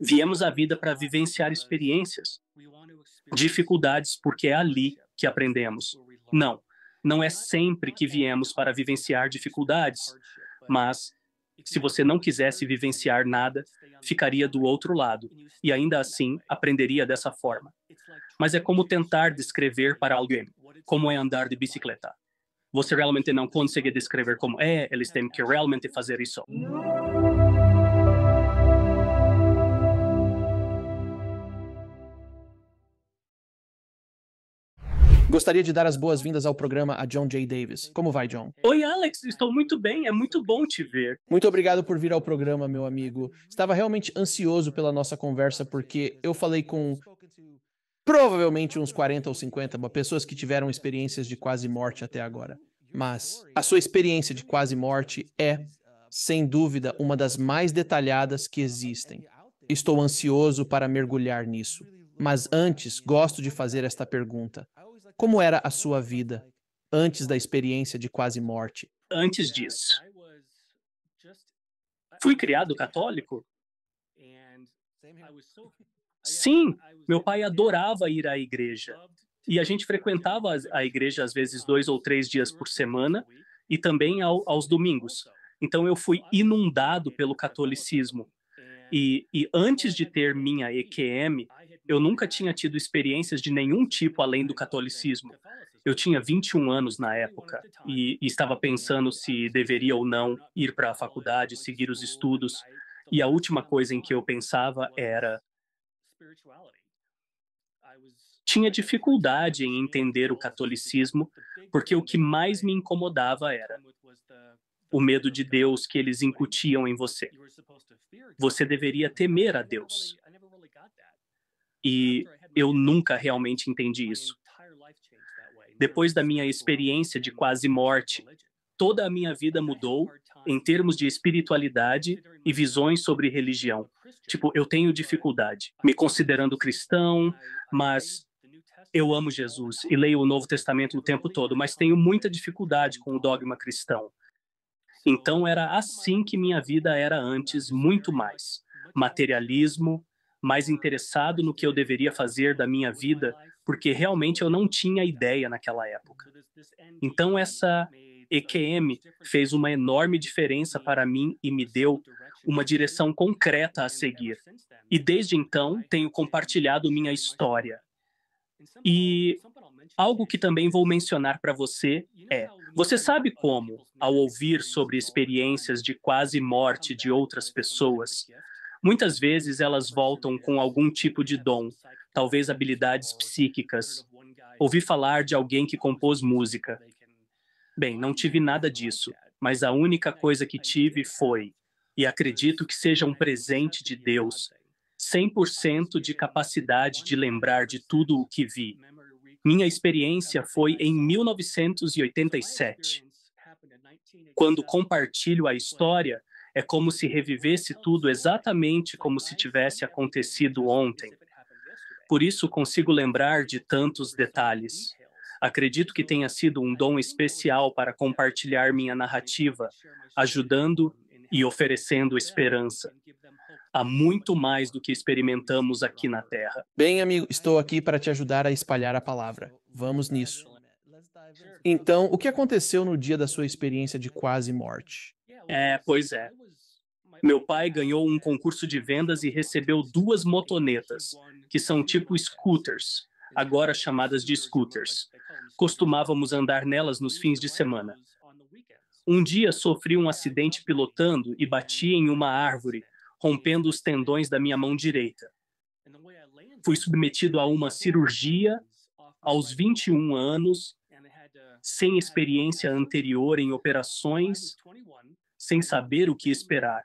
Viemos à vida para vivenciar experiências, dificuldades, porque é ali que aprendemos. Não, não é sempre que viemos para vivenciar dificuldades, mas se você não quisesse vivenciar nada, ficaria do outro lado e ainda assim aprenderia dessa forma. Mas é como tentar descrever para alguém como é andar de bicicleta. Você realmente não consegue descrever como é, eles têm que realmente fazer isso. Gostaria de dar as boas-vindas ao programa a John J. Davis. Como vai, John? Oi, Alex, estou muito bem, é muito bom te ver. Muito obrigado por vir ao programa, meu amigo. Estava realmente ansioso pela nossa conversa, porque eu falei com provavelmente uns 40 ou 50 pessoas que tiveram experiências de quase morte até agora. Mas a sua experiência de quase morte é, sem dúvida, uma das mais detalhadas que existem. Estou ansioso para mergulhar nisso. Mas antes, gosto de fazer esta pergunta. Como era a sua vida antes da experiência de quase morte? Antes disso, fui criado católico. Sim, meu pai adorava ir à igreja. E a gente frequentava a igreja às vezes dois ou três dias por semana e também ao, aos domingos. Então eu fui inundado pelo catolicismo. E, e antes de ter minha EQM, eu nunca tinha tido experiências de nenhum tipo além do catolicismo. Eu tinha 21 anos na época e, e estava pensando se deveria ou não ir para a faculdade, seguir os estudos. E a última coisa em que eu pensava era. Tinha dificuldade em entender o catolicismo, porque o que mais me incomodava era o medo de Deus que eles incutiam em você. Você deveria temer a Deus. E eu nunca realmente entendi isso. Depois da minha experiência de quase morte, toda a minha vida mudou em termos de espiritualidade e visões sobre religião. Tipo, eu tenho dificuldade, me considerando cristão, mas eu amo Jesus e leio o Novo Testamento o tempo todo, mas tenho muita dificuldade com o dogma cristão. Então era assim que minha vida era antes, muito mais. Materialismo, mais interessado no que eu deveria fazer da minha vida, porque realmente eu não tinha ideia naquela época. Então, essa EQM fez uma enorme diferença para mim e me deu uma direção concreta a seguir. E desde então, tenho compartilhado minha história. E algo que também vou mencionar para você é: você sabe como, ao ouvir sobre experiências de quase morte de outras pessoas, Muitas vezes elas voltam com algum tipo de dom, talvez habilidades psíquicas. Ouvi falar de alguém que compôs música. Bem, não tive nada disso, mas a única coisa que tive foi, e acredito que seja um presente de Deus, 100% de capacidade de lembrar de tudo o que vi. Minha experiência foi em 1987. Quando compartilho a história, é como se revivesse tudo exatamente como se tivesse acontecido ontem. Por isso consigo lembrar de tantos detalhes. Acredito que tenha sido um dom especial para compartilhar minha narrativa, ajudando e oferecendo esperança Há muito mais do que experimentamos aqui na Terra. Bem, amigo, estou aqui para te ajudar a espalhar a palavra. Vamos nisso. Então, o que aconteceu no dia da sua experiência de quase morte? É, pois é. Meu pai ganhou um concurso de vendas e recebeu duas motonetas, que são tipo scooters, agora chamadas de scooters. Costumávamos andar nelas nos fins de semana. Um dia sofri um acidente pilotando e bati em uma árvore, rompendo os tendões da minha mão direita. Fui submetido a uma cirurgia aos 21 anos, sem experiência anterior em operações, sem saber o que esperar.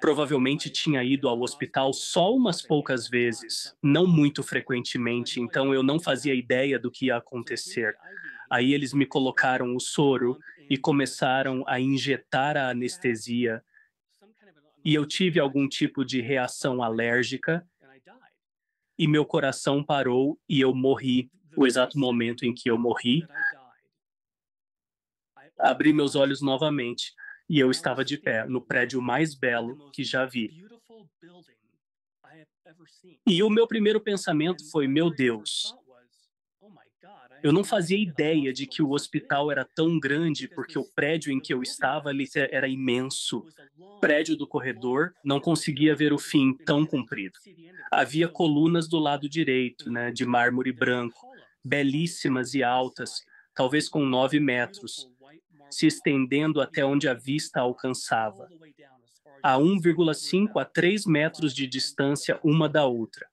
Provavelmente tinha ido ao hospital só umas poucas vezes, não muito frequentemente, então eu não fazia ideia do que ia acontecer. Aí eles me colocaram o soro e começaram a injetar a anestesia. E eu tive algum tipo de reação alérgica e meu coração parou e eu morri. O exato momento em que eu morri abri meus olhos novamente e eu estava de pé no prédio mais belo que já vi. E o meu primeiro pensamento foi: meu Deus. Oh eu não fazia ideia de que o hospital era tão grande, porque o prédio em que eu estava era imenso. Prédio do corredor, não conseguia ver o fim tão comprido. Havia colunas do lado direito, né, de mármore branco, belíssimas e altas, talvez com nove metros, se estendendo até onde a vista alcançava, a 1,5 a 3 metros de distância uma da outra.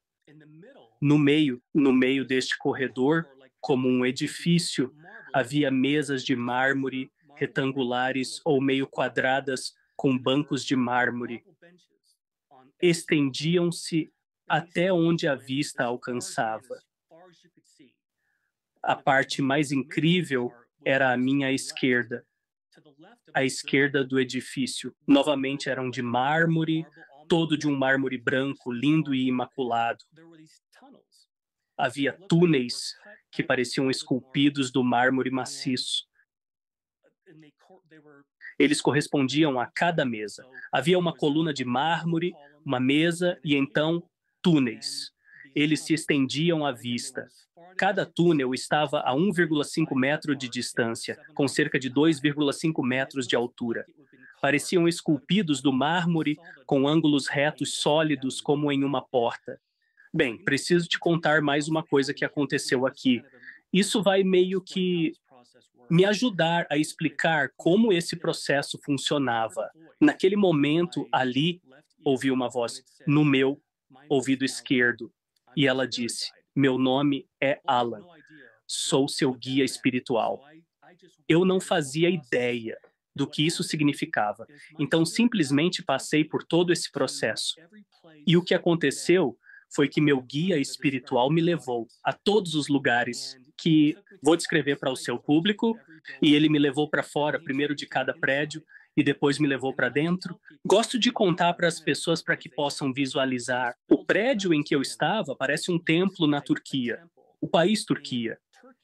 No meio, no meio deste corredor, como um edifício, havia mesas de mármore retangulares ou meio quadradas com bancos de mármore. Estendiam-se até onde a vista alcançava. A parte mais incrível era à minha esquerda, à esquerda do edifício. Novamente eram de mármore, todo de um mármore branco, lindo e imaculado. Havia túneis que pareciam esculpidos do mármore maciço. Eles correspondiam a cada mesa. Havia uma coluna de mármore, uma mesa e então túneis. Eles se estendiam à vista. Cada túnel estava a 1,5 metro de distância, com cerca de 2,5 metros de altura. Pareciam esculpidos do mármore, com ângulos retos sólidos como em uma porta. Bem, preciso te contar mais uma coisa que aconteceu aqui. Isso vai meio que me ajudar a explicar como esse processo funcionava. Naquele momento, ali, ouvi uma voz no meu ouvido esquerdo, e ela disse: meu nome é Alan. Sou seu guia espiritual. Eu não fazia ideia do que isso significava. Então, simplesmente passei por todo esse processo. E o que aconteceu foi que meu guia espiritual me levou a todos os lugares que vou descrever para o seu público, e ele me levou para fora, primeiro de cada prédio, e depois me levou para dentro. Gosto de contar para as pessoas para que possam visualizar. O prédio em que eu estava parece um templo na Turquia, o país Turquia,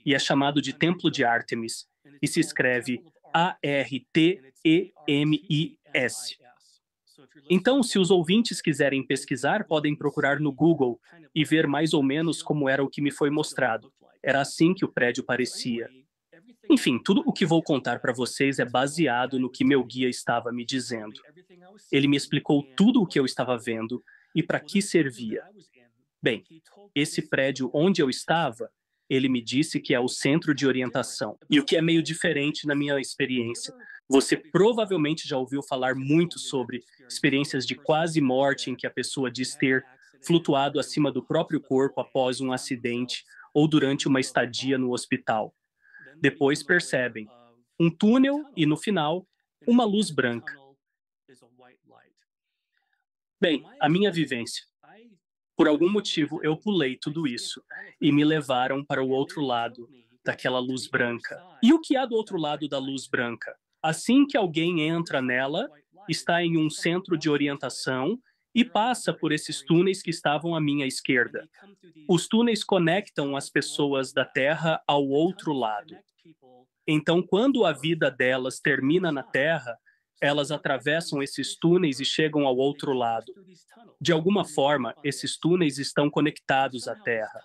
e é chamado de Templo de Artemis, e se escreve A-R-T-E-M-I-S. Então, se os ouvintes quiserem pesquisar, podem procurar no Google e ver mais ou menos como era o que me foi mostrado. Era assim que o prédio parecia. Enfim, tudo o que vou contar para vocês é baseado no que meu guia estava me dizendo. Ele me explicou tudo o que eu estava vendo e para que servia. Bem, esse prédio onde eu estava, ele me disse que é o centro de orientação. E o que é meio diferente na minha experiência. Você provavelmente já ouviu falar muito sobre experiências de quase morte em que a pessoa diz ter flutuado acima do próprio corpo após um acidente ou durante uma estadia no hospital. Depois percebem um túnel e, no final, uma luz branca. Bem, a minha vivência. Por algum motivo, eu pulei tudo isso e me levaram para o outro lado daquela luz branca. E o que há do outro lado da luz branca? Assim que alguém entra nela, está em um centro de orientação e passa por esses túneis que estavam à minha esquerda. Os túneis conectam as pessoas da Terra ao outro lado. Então, quando a vida delas termina na Terra, elas atravessam esses túneis e chegam ao outro lado. De alguma forma, esses túneis estão conectados à Terra.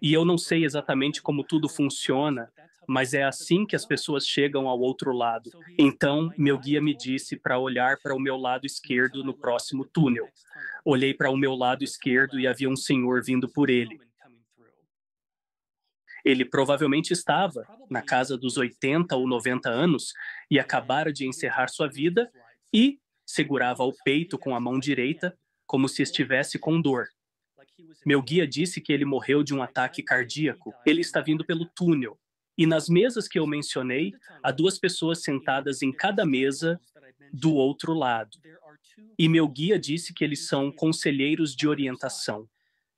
E eu não sei exatamente como tudo funciona, mas é assim que as pessoas chegam ao outro lado. Então, meu guia me disse para olhar para o meu lado esquerdo no próximo túnel. Olhei para o meu lado esquerdo e havia um senhor vindo por ele. Ele provavelmente estava na casa dos 80 ou 90 anos e acabara de encerrar sua vida e segurava o peito com a mão direita, como se estivesse com dor. Meu guia disse que ele morreu de um ataque cardíaco. Ele está vindo pelo túnel. E nas mesas que eu mencionei, há duas pessoas sentadas em cada mesa do outro lado. E meu guia disse que eles são conselheiros de orientação.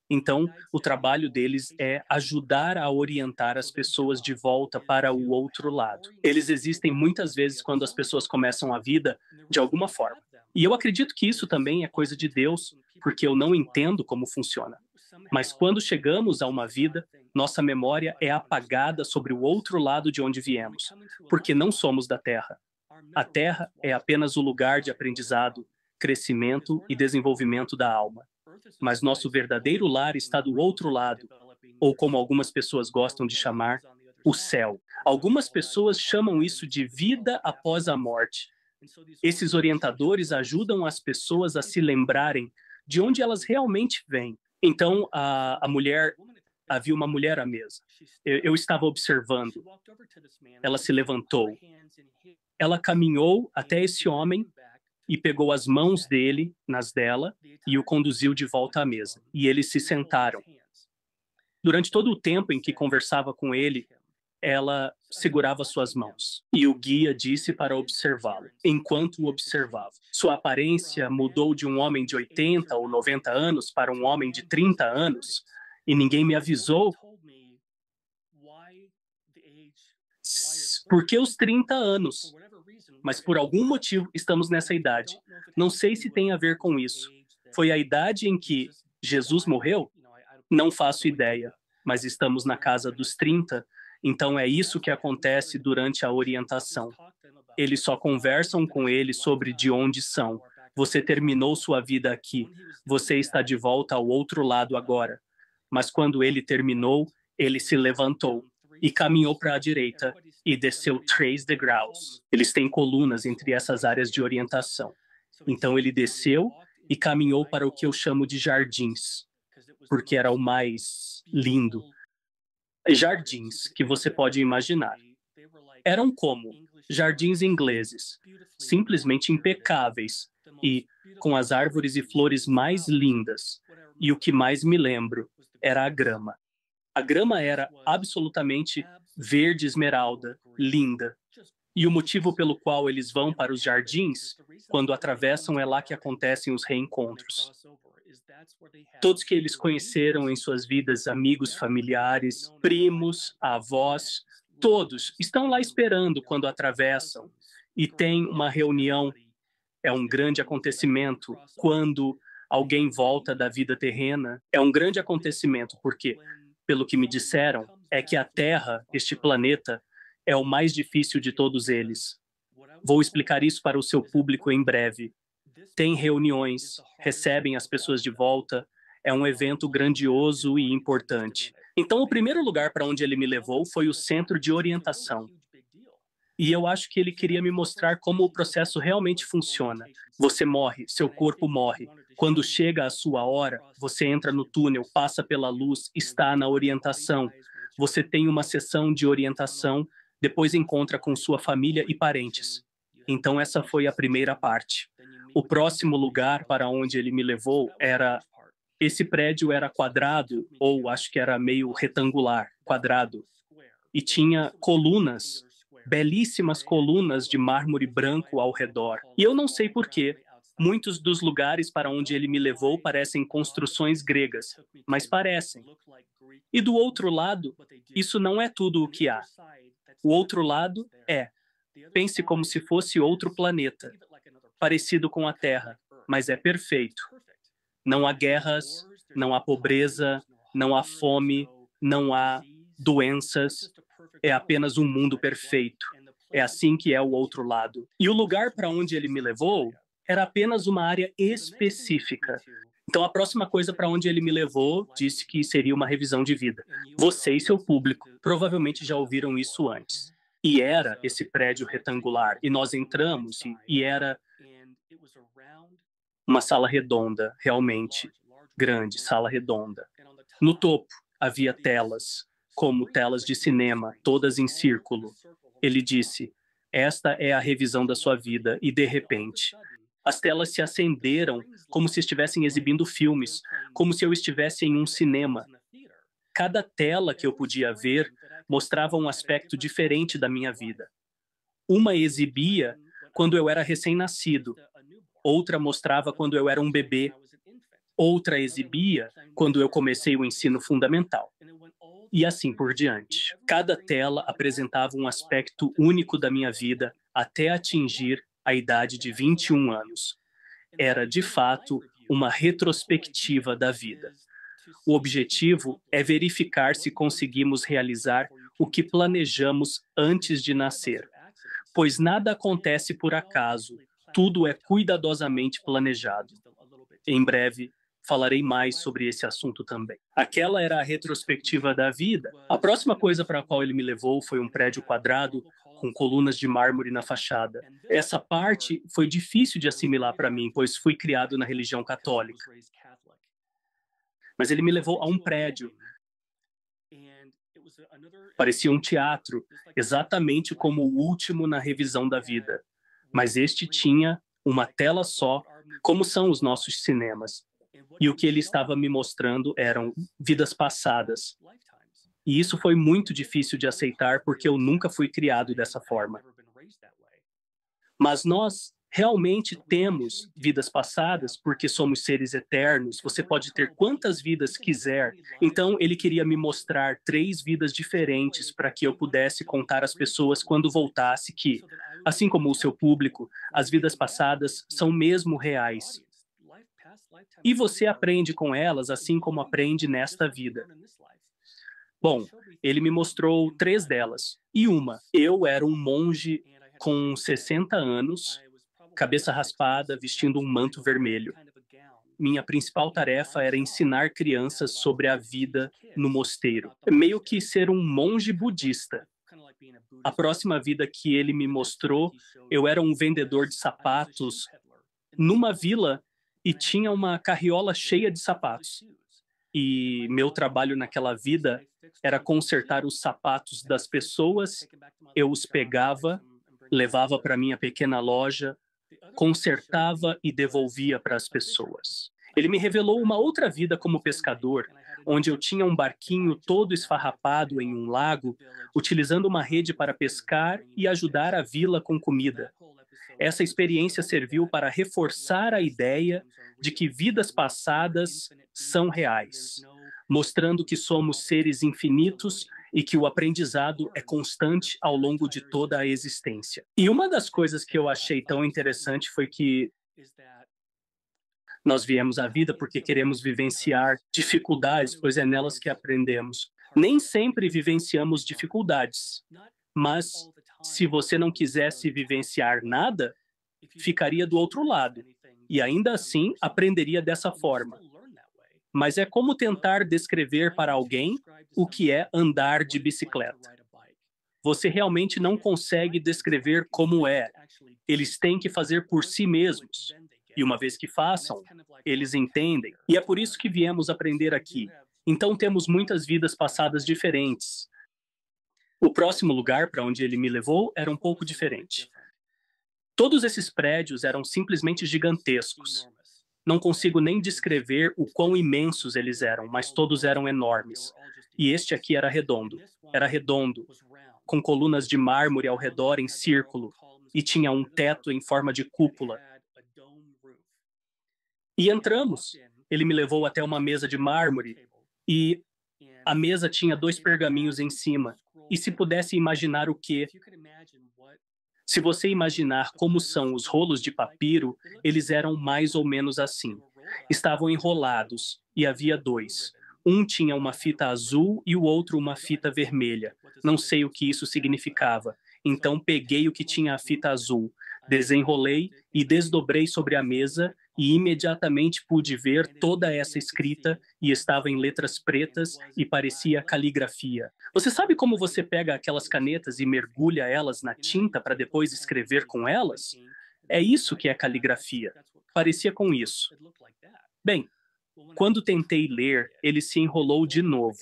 Então, o trabalho deles é ajudar a orientar as pessoas de volta para o outro lado. Eles existem muitas vezes quando as pessoas começam a vida de alguma forma. E eu acredito que isso também é coisa de Deus, porque eu não entendo como funciona. Mas quando chegamos a uma vida, nossa memória é apagada sobre o outro lado de onde viemos, porque não somos da Terra. A Terra é apenas o lugar de aprendizado, crescimento e desenvolvimento da alma. Mas nosso verdadeiro lar está do outro lado, ou como algumas pessoas gostam de chamar, o céu. Algumas pessoas chamam isso de vida após a morte. Esses orientadores ajudam as pessoas a se lembrarem de onde elas realmente vêm então, a, a mulher havia uma mulher à mesa. Eu, eu, estava observando. Ela se levantou. Ela caminhou até esse homem e pegou as mãos dele nas dela e o conduziu de volta à mesa. E eles se sentaram. Durante todo o tempo em que conversava com ele, ela segurava suas mãos e o guia disse para observá-lo. Enquanto o observava, sua aparência mudou de um homem de 80 ou 90 anos para um homem de 30 anos e ninguém me avisou. Por que os 30 anos? Mas por algum motivo estamos nessa idade. Não sei se tem a ver com isso. Foi a idade em que Jesus morreu? Não faço ideia, mas estamos na casa dos 30 então é isso que acontece durante a orientação. Eles só conversam com ele sobre de onde são. Você terminou sua vida aqui. Você está de volta ao outro lado agora. Mas quando ele terminou, ele se levantou e caminhou para a direita e desceu três degraus. Eles têm colunas entre essas áreas de orientação. Então ele desceu e caminhou para o que eu chamo de jardins, porque era o mais lindo, jardins que você pode imaginar. Eram como jardins ingleses, simplesmente impecáveis e com as árvores e flores mais lindas. E o que mais me lembro era a grama. A grama era absolutamente verde esmeralda, linda. E o motivo pelo qual eles vão para os jardins, quando atravessam, é lá que acontecem os reencontros. Todos que eles conheceram em suas vidas, amigos, familiares, primos, avós, todos estão lá esperando quando atravessam e tem uma reunião. É, é um grande acontecimento quando alguém volta da vida terrena. É um grande acontecimento porque, pelo que me disseram, é que a Terra, este planeta, é o mais difícil de todos eles. Vou explicar isso para o seu público em breve têm reuniões, recebem as pessoas de volta. É um evento grandioso e importante. Então, o primeiro lugar para onde ele me levou foi o centro de orientação. E eu acho que ele queria me mostrar como o processo realmente funciona. Você morre, seu corpo morre. Quando chega a sua hora, você entra no túnel, passa pela luz, está na orientação. Você tem uma sessão de orientação, depois encontra com sua família e parentes. Então, essa foi a primeira parte. O próximo lugar para onde ele me levou era esse prédio era quadrado ou acho que era meio retangular, quadrado, e tinha colunas, belíssimas colunas de mármore branco ao redor. E eu não sei por quê, Muitos dos lugares para onde ele me levou parecem construções gregas, mas parecem. E do outro lado, isso não é tudo o que há. O outro lado é. Pense como se fosse outro planeta parecido com a Terra, mas é perfeito. Não há guerras, não há pobreza, não há fome, não há doenças. É apenas um mundo perfeito. É assim que é o outro lado. E o lugar para onde ele me levou era apenas uma área específica. Então, a próxima coisa para onde ele me levou disse que seria uma revisão de vida. Você e seu público provavelmente já ouviram isso antes. E era esse prédio retangular. E nós entramos e, era uma sala redonda, realmente grande, sala redonda. No topo havia telas, como telas de cinema, todas em círculo. Ele disse: Esta é a revisão da sua vida, e de repente. As telas se acenderam como se estivessem exibindo filmes, como se eu estivesse em um cinema. Cada tela que eu podia ver mostrava um aspecto diferente da minha vida. Uma exibia quando eu era recém-nascido, outra mostrava quando eu era um bebê, outra exibia quando eu comecei o ensino fundamental. E assim por diante. Cada tela apresentava um aspecto único da minha vida até atingir a idade de 21 anos. Era, de fato, uma retrospectiva da vida. O objetivo é verificar se conseguimos realizar o que planejamos antes de nascer, pois nada acontece por acaso, tudo é cuidadosamente planejado. Em breve, falarei mais sobre esse assunto também. Aquela era a retrospectiva da vida. A próxima coisa para a qual ele me levou foi um prédio quadrado com colunas de mármore na fachada. Essa parte foi difícil de assimilar para mim, pois fui criado na religião católica. Mas ele me levou a um prédio. Parecia um teatro, exatamente como o último na revisão da vida mas este tinha uma tela só, como são os nossos cinemas. E o que ele estava me mostrando eram vidas passadas. E isso foi muito difícil de aceitar porque eu nunca fui criado dessa forma. Mas nós realmente temos vidas passadas, porque somos seres eternos, você pode ter quantas vidas quiser. Então, ele queria me mostrar três vidas diferentes para que eu pudesse contar às pessoas quando voltasse que, assim como o seu público, as vidas passadas são mesmo reais. E você aprende com elas assim como aprende nesta vida. Bom, ele me mostrou três delas. E uma, eu era um monge com 60 anos cabeça raspada, vestindo um manto vermelho. Minha principal tarefa era ensinar crianças sobre a vida no mosteiro, meio que ser um monge budista. A próxima vida que ele me mostrou, eu era um vendedor de sapatos numa vila e tinha uma carriola cheia de sapatos. E meu trabalho naquela vida era consertar os sapatos das pessoas, eu os pegava, levava para minha pequena loja, consertava e devolvia para as pessoas. Ele me revelou uma outra vida como pescador, onde eu tinha um barquinho todo esfarrapado em um lago, utilizando uma rede para pescar e ajudar a vila com comida. Essa experiência serviu para reforçar a ideia de que vidas passadas são reais, mostrando que somos seres infinitos e que o aprendizado é constante ao longo de toda a existência. E uma das coisas que eu achei tão interessante foi que nós viemos à vida porque queremos vivenciar dificuldades, pois é nelas que aprendemos. Nem sempre vivenciamos dificuldades, mas se você não quisesse vivenciar nada, ficaria do outro lado e ainda assim aprenderia dessa forma mas é como tentar descrever para alguém o que é andar de bicicleta. Você realmente não consegue descrever como é. Eles têm que fazer por si mesmos. E uma vez que façam, eles entendem. E é por isso que viemos aprender aqui. Então temos muitas vidas passadas diferentes. O próximo lugar para onde ele me levou era um pouco diferente. Todos esses prédios eram simplesmente gigantescos. Não consigo nem descrever o quão imensos eles eram, mas todos eram enormes. E este aqui era redondo. Era redondo, com colunas de mármore ao redor em círculo, e tinha um teto em forma de cúpula. E entramos. Ele me levou até uma mesa de mármore, e a mesa tinha dois pergaminhos em cima. E se pudesse imaginar o que, se você imaginar como são os rolos de papiro, eles eram mais ou menos assim. Estavam enrolados e havia dois. Um tinha uma fita azul e o outro uma fita vermelha. Não sei o que isso significava. Então peguei o que tinha a fita azul, desenrolei e desdobrei sobre a mesa e imediatamente pude ver toda essa escrita e estava em letras pretas e parecia caligrafia. Você sabe como você pega aquelas canetas e mergulha elas na tinta para depois escrever com elas? É isso que é caligrafia. Parecia com isso. Bem, quando tentei ler, ele se enrolou de novo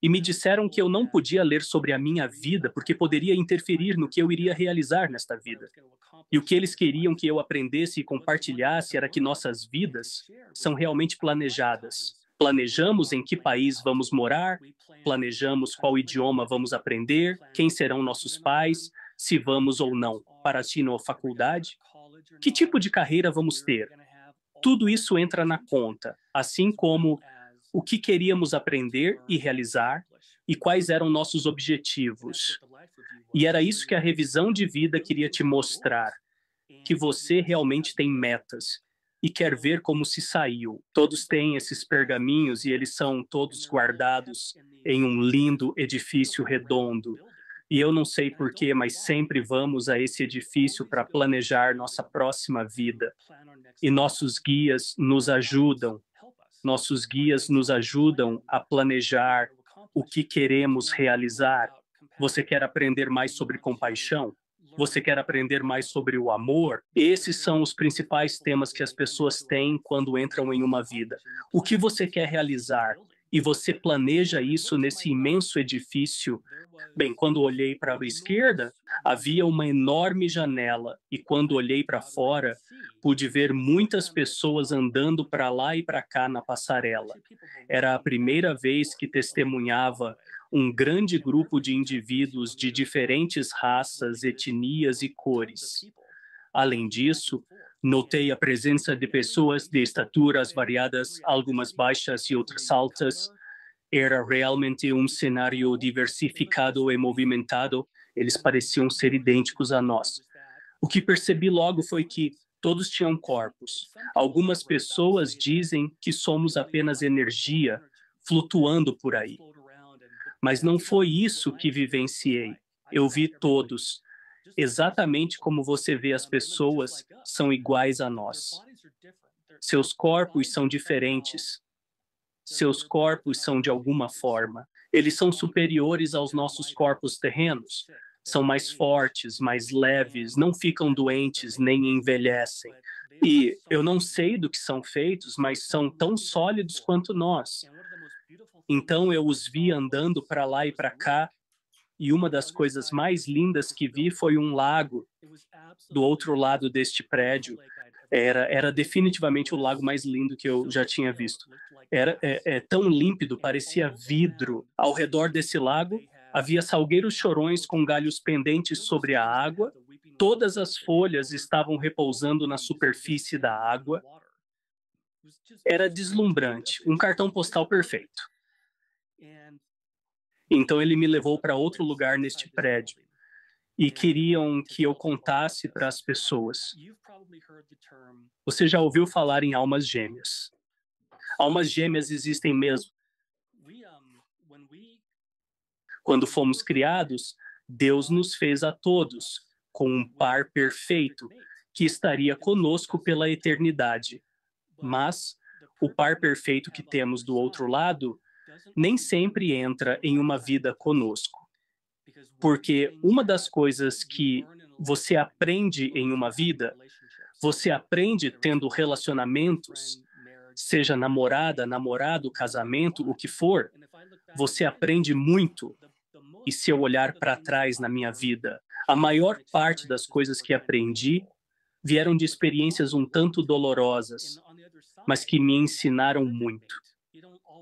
e me disseram que eu não podia ler sobre a minha vida porque poderia interferir no que eu iria realizar nesta vida. E o que eles queriam que eu aprendesse e compartilhasse era que nossas vidas são realmente planejadas. Planejamos em que país vamos morar, planejamos qual idioma vamos aprender, quem serão nossos pais, se vamos ou não para a China ou faculdade, que tipo de carreira vamos ter. Tudo isso entra na conta, assim como o que queríamos aprender e realizar e quais eram nossos objetivos. E era isso que a revisão de vida queria te mostrar: que você realmente tem metas e quer ver como se saiu. Todos têm esses pergaminhos e eles são todos guardados em um lindo edifício redondo. E eu não sei porquê, mas sempre vamos a esse edifício para planejar nossa próxima vida. E nossos guias nos ajudam nossos guias nos ajudam a planejar o que queremos realizar. Você quer aprender mais sobre compaixão? Você quer aprender mais sobre o amor? Esses são os principais temas que as pessoas têm quando entram em uma vida. O que você quer realizar? e você planeja isso nesse imenso edifício. Bem, quando olhei para a esquerda, havia uma enorme janela, e quando olhei para fora, pude ver muitas pessoas andando para lá e para cá na passarela. Era a primeira vez que testemunhava um grande grupo de indivíduos de diferentes raças, etnias e cores. Além disso, Notei a presença de pessoas de estaturas variadas, algumas baixas e outras altas. Era realmente um cenário diversificado e movimentado. Eles pareciam ser idênticos a nós. O que percebi logo foi que todos tinham corpos. Algumas pessoas dizem que somos apenas energia flutuando por aí. Mas não foi isso que vivenciei. Eu vi todos, exatamente como você vê as pessoas são iguais a nós. Seus corpos são diferentes. Seus corpos são de alguma forma. Eles são superiores aos nossos corpos terrenos. São mais fortes, mais leves, não ficam doentes nem envelhecem. E eu não sei do que são feitos, mas são tão sólidos quanto nós. Então eu os vi andando para lá e para cá e uma das coisas mais lindas que vi foi um lago do outro lado deste prédio. Era, era definitivamente o lago mais lindo que eu já tinha visto. Era é, é tão límpido, parecia vidro. Ao redor desse lago havia salgueiros chorões com galhos pendentes sobre a água. Todas as folhas estavam repousando na superfície da água. Era deslumbrante, um cartão postal perfeito. Então ele me levou para outro lugar neste prédio e é. queriam que eu contasse é. para as pessoas. Você já ouviu falar em almas gêmeas? Almas gêmeas existem mesmo. Quando fomos criados, Deus nos fez a todos com um par perfeito que estaria conosco pela eternidade. Mas o par perfeito que temos do outro lado nem sempre entra em uma vida conosco. Porque uma das coisas que você aprende em uma vida, você aprende tendo relacionamentos, seja namorada, namorado, casamento, o que for, você aprende muito. E se eu olhar para trás na minha vida, a maior parte das coisas que aprendi vieram de experiências um tanto dolorosas, mas que me ensinaram muito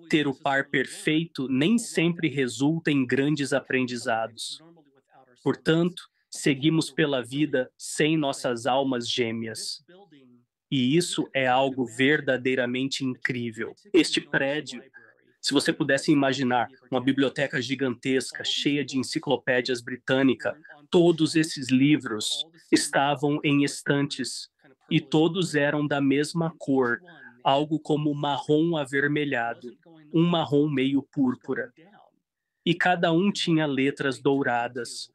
ter o par perfeito nem sempre resulta em grandes aprendizados. Portanto, seguimos pela vida sem nossas almas gêmeas. E isso é algo verdadeiramente incrível. Este prédio, se você pudesse imaginar uma biblioteca gigantesca, cheia de enciclopédias britânicas, todos esses livros estavam em estantes e todos eram da mesma cor, algo como marrom avermelhado um marrom meio púrpura, e cada um tinha letras douradas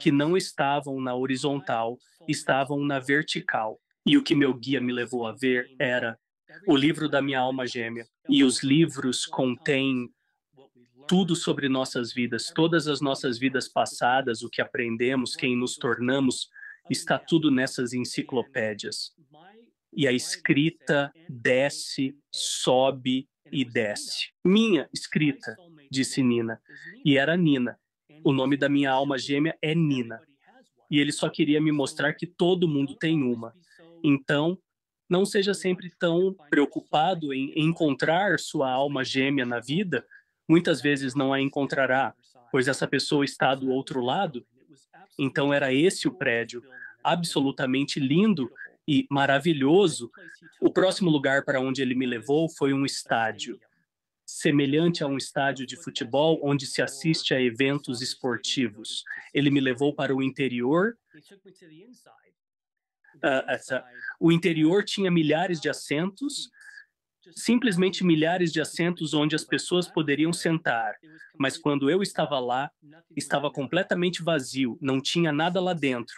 que não estavam na horizontal, estavam na vertical. E o que meu guia me levou a ver era o livro da minha alma gêmea. E os livros contêm tudo sobre nossas vidas, todas as nossas vidas passadas, o que aprendemos, quem nos tornamos, está tudo nessas enciclopédias. E a escrita desce, sobe e desce. Minha escrita, disse Nina. E era Nina. O nome da minha alma gêmea é Nina. E ele só queria me mostrar que todo mundo tem uma. Então, não seja sempre tão preocupado em encontrar sua alma gêmea na vida. Muitas vezes não a é encontrará, pois essa pessoa está do outro lado. É então, era esse o prédio, né? absolutamente lindo, e maravilhoso, o próximo lugar para onde ele me levou foi um estádio, semelhante a um estádio de futebol onde se assiste a eventos esportivos. Ele me levou para o interior. Uh, essa, o interior tinha milhares de assentos, simplesmente milhares de assentos onde as pessoas poderiam sentar, mas quando eu estava lá, estava completamente vazio, não tinha nada lá dentro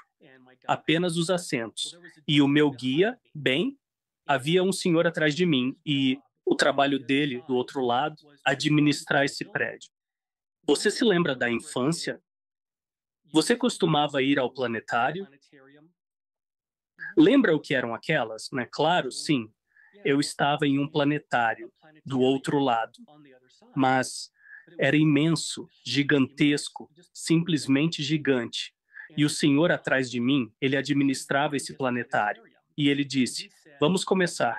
apenas os né? assentos. E o meu guia, né? bem, havia um senhor atrás de mim e o trabalho dele, do outro lado, administrar esse prédio. Você se lembra da infância? Você costumava ir ao planetário? Lembra o que eram aquelas? Né? Claro, sim. Eu estava em um planetário do outro lado, mas era imenso, gigantesco, simplesmente gigante. E o Senhor atrás de mim, ele administrava esse planetário. E ele disse: Vamos começar.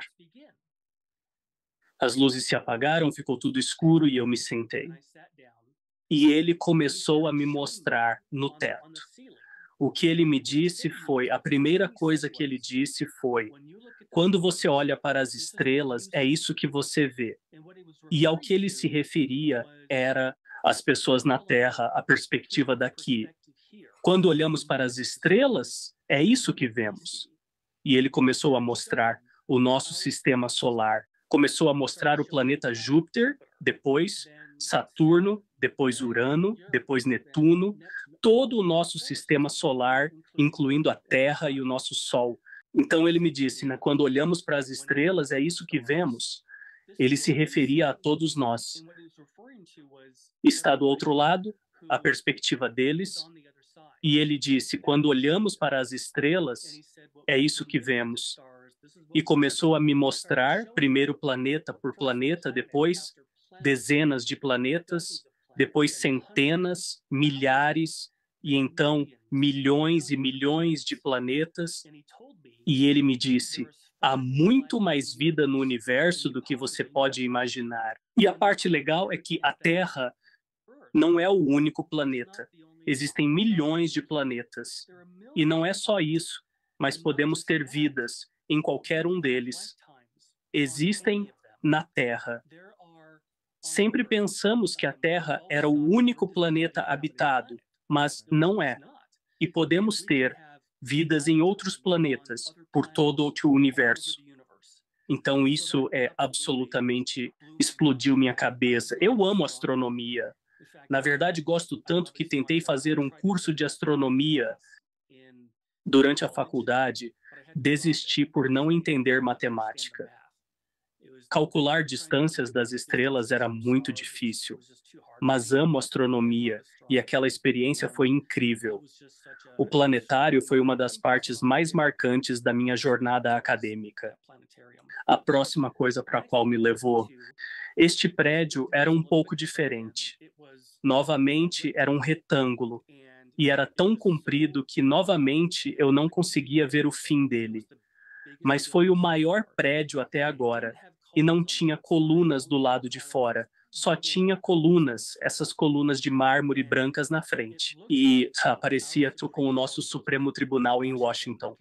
As luzes se apagaram, ficou tudo escuro e eu me sentei. E ele começou a me mostrar no teto. O que ele me disse foi: a primeira coisa que ele disse foi, quando você olha para as estrelas, é isso que você vê. E ao que ele se referia era as pessoas na Terra, a perspectiva daqui, quando olhamos para as estrelas, é isso que vemos. E ele começou a mostrar o nosso sistema solar, começou a mostrar o planeta Júpiter, depois Saturno, depois Urano, depois Netuno, todo o nosso sistema solar, incluindo a Terra e o nosso Sol. Então ele me disse, né, quando olhamos para as estrelas, é isso que vemos. Ele se referia a todos nós. Está do outro lado, a perspectiva deles, e ele disse: Quando olhamos para as estrelas, é isso que vemos. E começou a me mostrar, primeiro planeta por planeta, depois dezenas de planetas, depois centenas, milhares, e então milhões e milhões de planetas. E ele me disse: há muito mais vida no universo do que você pode imaginar. E a parte legal é que a Terra não é o único planeta existem milhões de planetas. E não é só isso, mas podemos ter vidas em qualquer um deles. Existem na Terra. Sempre pensamos que a Terra era o único planeta habitado, mas não é. E podemos ter vidas em outros planetas por todo o universo. Então isso é absolutamente explodiu minha cabeça. Eu amo astronomia. Na verdade, gosto tanto que tentei fazer um curso de astronomia durante a faculdade, desisti por não entender matemática. Calcular distâncias das estrelas era muito difícil, mas amo astronomia e aquela experiência foi incrível. O planetário foi uma das partes mais marcantes da minha jornada acadêmica. A próxima coisa para a qual me levou. Este prédio era um pouco diferente. Novamente, era um retângulo, e era tão comprido que, novamente, eu não conseguia ver o fim dele. Mas foi o maior prédio até agora, e não tinha colunas do lado de fora só tinha colunas, essas colunas de mármore brancas na frente. E aparecia com o nosso Supremo Tribunal em Washington.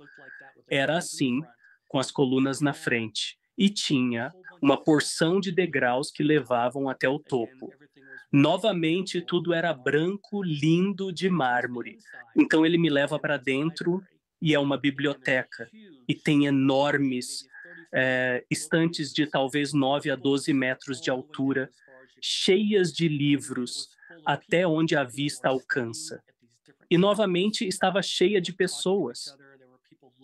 Era assim, com as colunas na frente. E tinha uma porção de degraus que levavam até o topo. Novamente, tudo era branco, lindo, de mármore. Então, ele me leva para dentro e é uma biblioteca. E tem enormes é, estantes de talvez 9 a 12 metros de altura, cheias de livros, até onde a vista alcança. E novamente estava cheia de pessoas,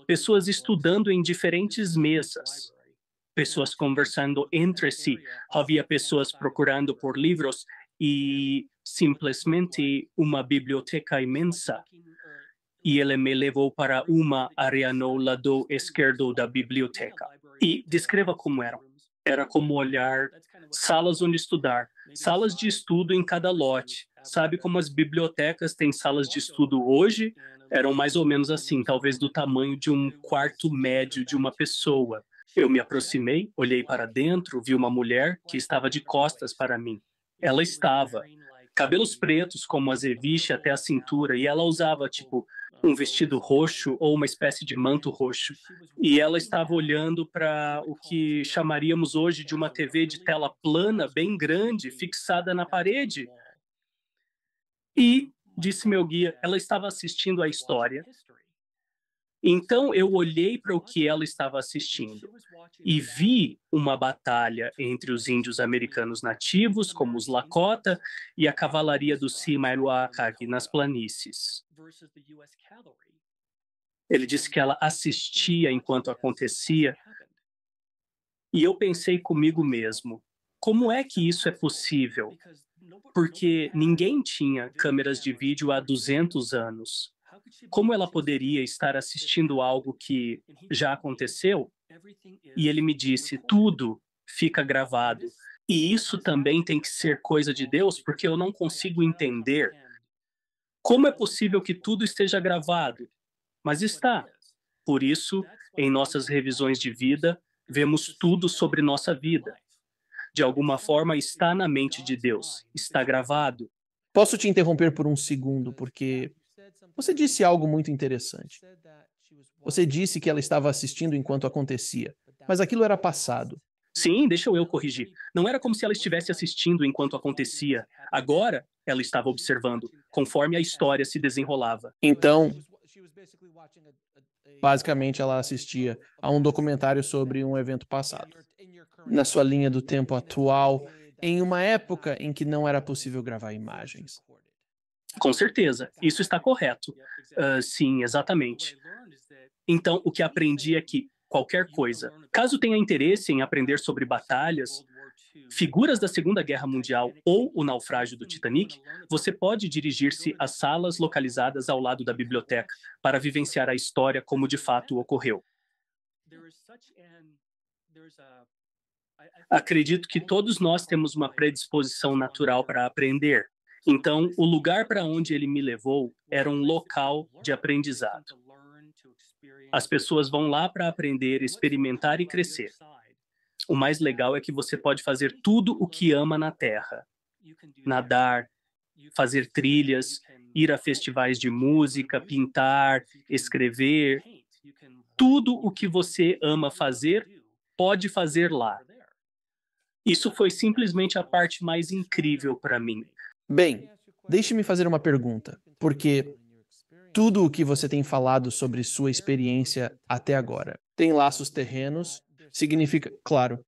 pessoas estudando em diferentes mesas, pessoas conversando entre si, havia pessoas procurando por livros e simplesmente uma biblioteca imensa. E ele me levou para uma área no lado esquerdo da biblioteca. E descreva como eram era como olhar, salas onde estudar, salas de estudo em cada lote. Sabe como as bibliotecas têm salas de estudo hoje? Eram mais ou menos assim, talvez do tamanho de um quarto médio de uma pessoa. Eu me aproximei, olhei para dentro, vi uma mulher que estava de costas para mim. Ela estava, cabelos pretos como a zeviche até a cintura, e ela usava, tipo, um vestido roxo ou uma espécie de manto roxo. E ela estava olhando para o que chamaríamos hoje de uma TV de tela plana, bem grande, fixada na parede. E, disse meu guia, ela estava assistindo a história então eu olhei para o que ela estava assistindo e vi uma batalha entre os índios americanos nativos, como os Lakota, e a cavalaria do Simaruacag nas planícies. Ele disse que ela assistia enquanto acontecia. E eu pensei comigo mesmo, como é que isso é possível? Porque ninguém tinha câmeras de vídeo há 200 anos como ela poderia estar assistindo algo que já aconteceu? E ele me disse: tudo fica gravado. E isso também tem que ser coisa de Deus, porque eu não consigo entender como é possível que tudo esteja gravado. Mas está. Por isso, em nossas revisões de vida, vemos tudo sobre nossa vida. De alguma forma, está na mente de Deus, está gravado. Posso te interromper por um segundo, porque você disse algo muito interessante. Você disse que ela estava assistindo enquanto acontecia, mas aquilo era passado. Sim, deixa eu corrigir. Não era como se ela estivesse assistindo enquanto acontecia. Agora, ela estava observando, conforme a história se desenrolava. Então, basicamente, ela assistia a um documentário sobre um evento passado. Na sua linha do tempo atual, em uma época em que não era possível gravar imagens. Com certeza, isso está correto. Uh, sim, exatamente. Então, o que aprendi é que qualquer coisa, caso tenha interesse em aprender sobre batalhas, figuras da Segunda Guerra Mundial ou o naufrágio do Titanic, você pode dirigir-se às salas localizadas ao lado da biblioteca para vivenciar a história como de fato ocorreu. Acredito que todos nós temos uma predisposição natural para aprender. Então, o lugar para onde ele me levou era um local de aprendizado. As pessoas vão lá para aprender, experimentar e crescer. O mais legal é que você pode fazer tudo o que ama na Terra: nadar, fazer trilhas, ir a festivais de música, pintar, escrever. Tudo o que você ama fazer, pode fazer lá. Isso foi simplesmente a parte mais incrível para mim. Bem, deixe-me fazer uma pergunta, porque tudo o que você tem falado sobre sua experiência até agora tem laços terrenos, significa, claro,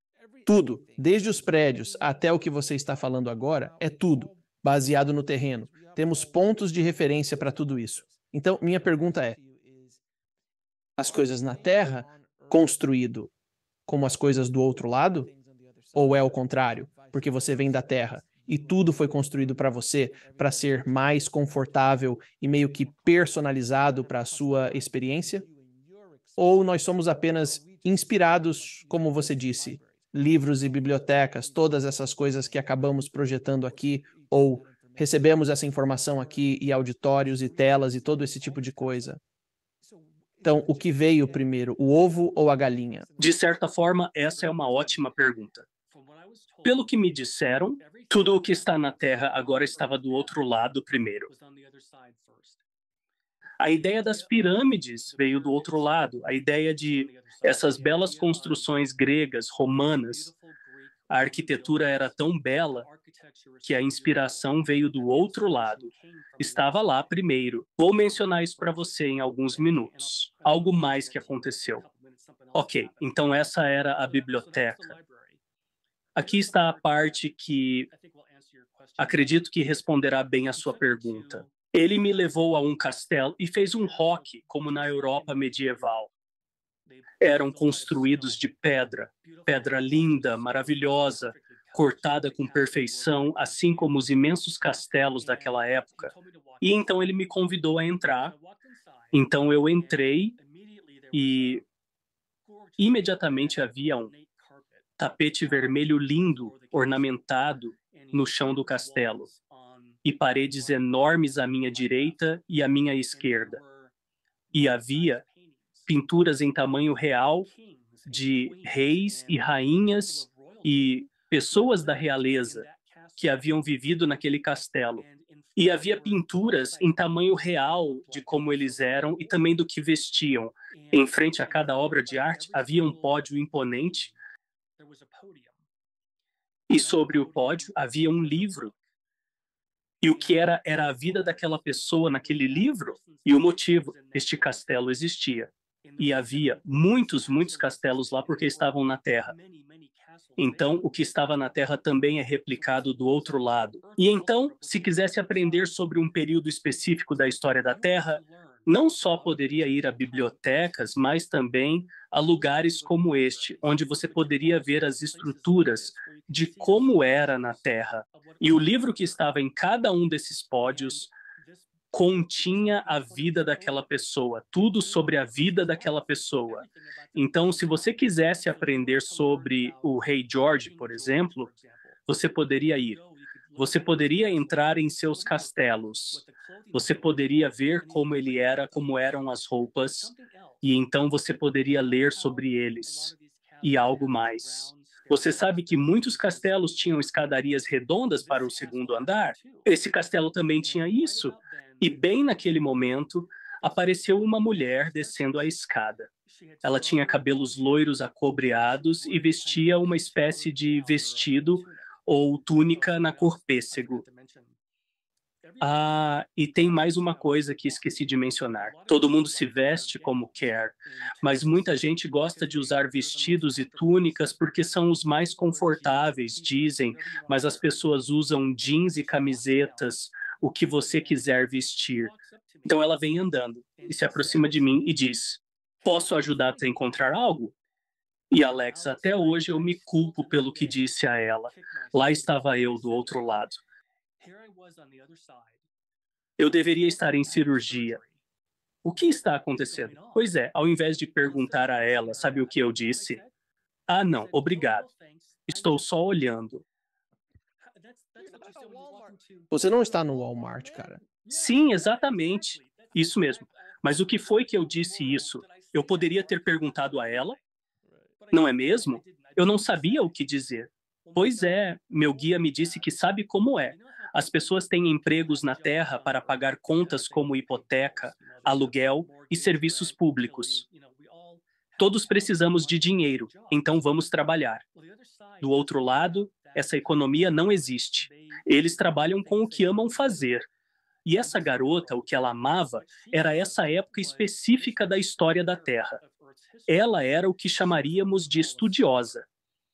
tudo, desde os prédios até o que você está falando agora, é tudo baseado no terreno. Temos pontos de referência para tudo isso. Então, minha pergunta é: as coisas na Terra construído como as coisas do outro lado? Ou é o contrário, porque você vem da Terra? e tudo foi construído para você para ser mais confortável e meio que personalizado para a sua experiência? Ou nós somos apenas inspirados, como você disse, livros e bibliotecas, todas essas coisas que acabamos projetando aqui ou recebemos essa informação aqui e auditórios e telas e todo esse tipo de coisa. Então, o que veio primeiro, o ovo ou a galinha? De certa forma, essa é uma ótima pergunta. Pelo que me disseram, tudo o que está na terra agora estava do outro lado primeiro. A ideia das pirâmides veio do outro lado, a ideia de essas belas construções gregas, romanas. A arquitetura era tão bela que a inspiração veio do outro lado. Estava lá primeiro. Vou mencionar isso para você em alguns minutos. Algo mais que aconteceu. Ok, então essa era a biblioteca. Aqui está a parte que Acredito que responderá bem à sua pergunta. Ele me levou a um castelo e fez um rock, como na Europa medieval. Eram construídos de pedra, pedra linda, maravilhosa, cortada com perfeição, assim como os imensos castelos daquela época. E então ele me convidou a entrar. Então eu entrei e imediatamente havia um tapete vermelho lindo, ornamentado, no chão do castelo, e paredes enormes à minha direita e à minha esquerda. E havia pinturas em tamanho real de reis e rainhas e pessoas da realeza que haviam vivido naquele castelo. E havia pinturas em tamanho real de como eles eram e também do que vestiam. Em frente a cada obra de arte havia um pódio imponente e sobre o pódio havia um livro. E o que era era a vida daquela pessoa naquele livro e o motivo este castelo existia. E havia muitos, muitos castelos lá porque estavam na Terra. Então, o que estava na Terra também é replicado do outro lado. E então, se quisesse aprender sobre um período específico da história da Terra, não só poderia ir a bibliotecas, mas também a lugares como este, onde você poderia ver as estruturas de como era na Terra. E o livro que estava em cada um desses pódios continha a vida daquela pessoa, tudo sobre a vida daquela pessoa. Então, se você quisesse aprender sobre o rei George, por exemplo, você poderia ir você poderia entrar em seus castelos. Você poderia ver como ele era, como eram as roupas, e então você poderia ler sobre eles e algo mais. Você sabe que muitos castelos tinham escadarias redondas para o segundo andar? Esse castelo também tinha isso. E bem naquele momento, apareceu uma mulher descendo a escada. Ela tinha cabelos loiros acobreados e vestia uma espécie de vestido ou túnica na cor pêssego. Ah, e tem mais uma coisa que esqueci de mencionar. Todo mundo se veste como quer, mas muita gente gosta de usar vestidos e túnicas porque são os mais confortáveis, dizem, mas as pessoas usam jeans e camisetas, o que você quiser vestir. Então ela vem andando e se aproxima de mim e diz: Posso ajudar a encontrar algo? E Alexa, até hoje eu me culpo pelo que disse a ela. Lá estava eu do outro lado. Eu deveria estar em cirurgia. O que está acontecendo? Pois é, ao invés de perguntar a ela, sabe o que eu disse? Ah, não, obrigado. Estou só olhando. Você não está no Walmart, cara. Sim, exatamente. Isso mesmo. Mas o que foi que eu disse isso? Eu poderia ter perguntado a ela, não é mesmo? Eu não sabia o que dizer. Pois é, meu guia me disse que sabe como é. As pessoas têm empregos na terra para pagar contas como hipoteca, aluguel e serviços públicos. Todos precisamos de dinheiro, então vamos trabalhar. Do outro lado, essa economia não existe. Eles trabalham com o que amam fazer. E essa garota, o que ela amava, era essa época específica da história da Terra, ela era o que chamaríamos de estudiosa.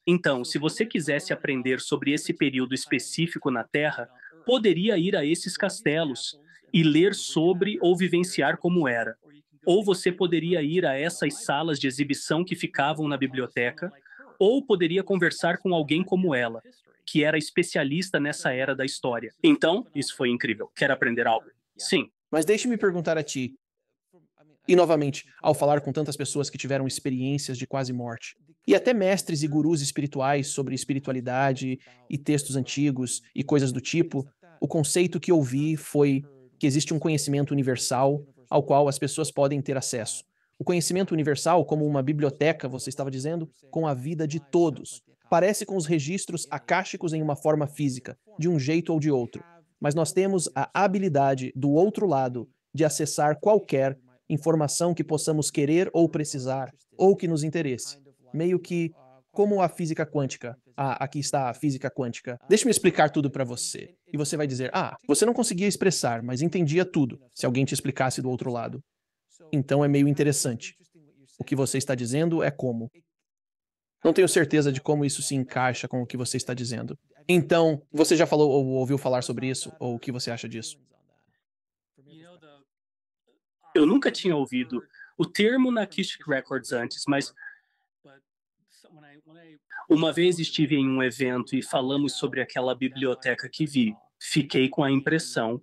Então, se você quisesse aprender sobre esse período específico na Terra, poderia ir a esses castelos e ler sobre ou vivenciar como era. Ou você poderia ir a essas salas de exibição que ficavam na biblioteca, ou poderia conversar com alguém como ela, que era especialista nessa era da história. Então, isso foi incrível. Quer aprender algo? Sim. Mas deixe-me perguntar a ti: e, novamente, ao falar com tantas pessoas que tiveram experiências de quase morte, e até mestres e gurus espirituais sobre espiritualidade e textos antigos e coisas do tipo, o conceito que ouvi foi que existe um conhecimento universal ao qual as pessoas podem ter acesso. O conhecimento universal, como uma biblioteca, você estava dizendo, com a vida de todos. Parece com os registros akáshicos em uma forma física, de um jeito ou de outro. Mas nós temos a habilidade do outro lado de acessar qualquer informação que possamos querer ou precisar, ou que nos interesse. Meio que como a física quântica. Ah, aqui está a física quântica. Ah, Deixa-me explicar tudo para você. E você vai dizer: Ah, você não conseguia expressar, mas entendia tudo, se alguém te explicasse do outro lado. Então é meio interessante. O que você está dizendo é como. Não tenho certeza de como isso se encaixa com o que você está dizendo. Então, você já falou ou ouviu falar sobre isso? Ou o que você acha disso? Eu nunca tinha ouvido o termo na Kish Records antes, mas uma vez estive em um evento e falamos sobre aquela biblioteca que vi. Fiquei com a impressão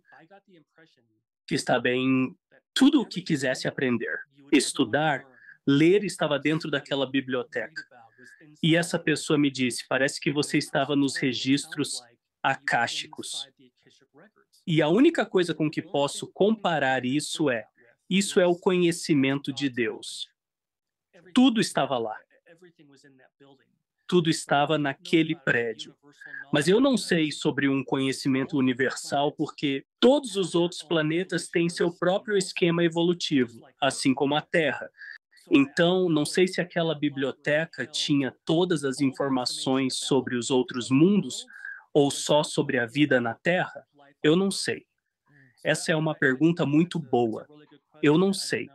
que está bem tudo o que quisesse aprender. Estudar, ler estava dentro daquela biblioteca. E essa pessoa me disse: parece que você estava nos registros acásticos. E a única coisa com que posso comparar isso é isso é o conhecimento de Deus. Tudo estava lá. Tudo estava naquele prédio. Mas eu não sei sobre um conhecimento universal, porque todos os outros planetas têm seu próprio esquema evolutivo, assim como a Terra. Então, não sei se aquela biblioteca tinha todas as informações sobre os outros mundos ou só sobre a vida na Terra. Eu não sei. Essa é uma pergunta muito boa. Eu não sei.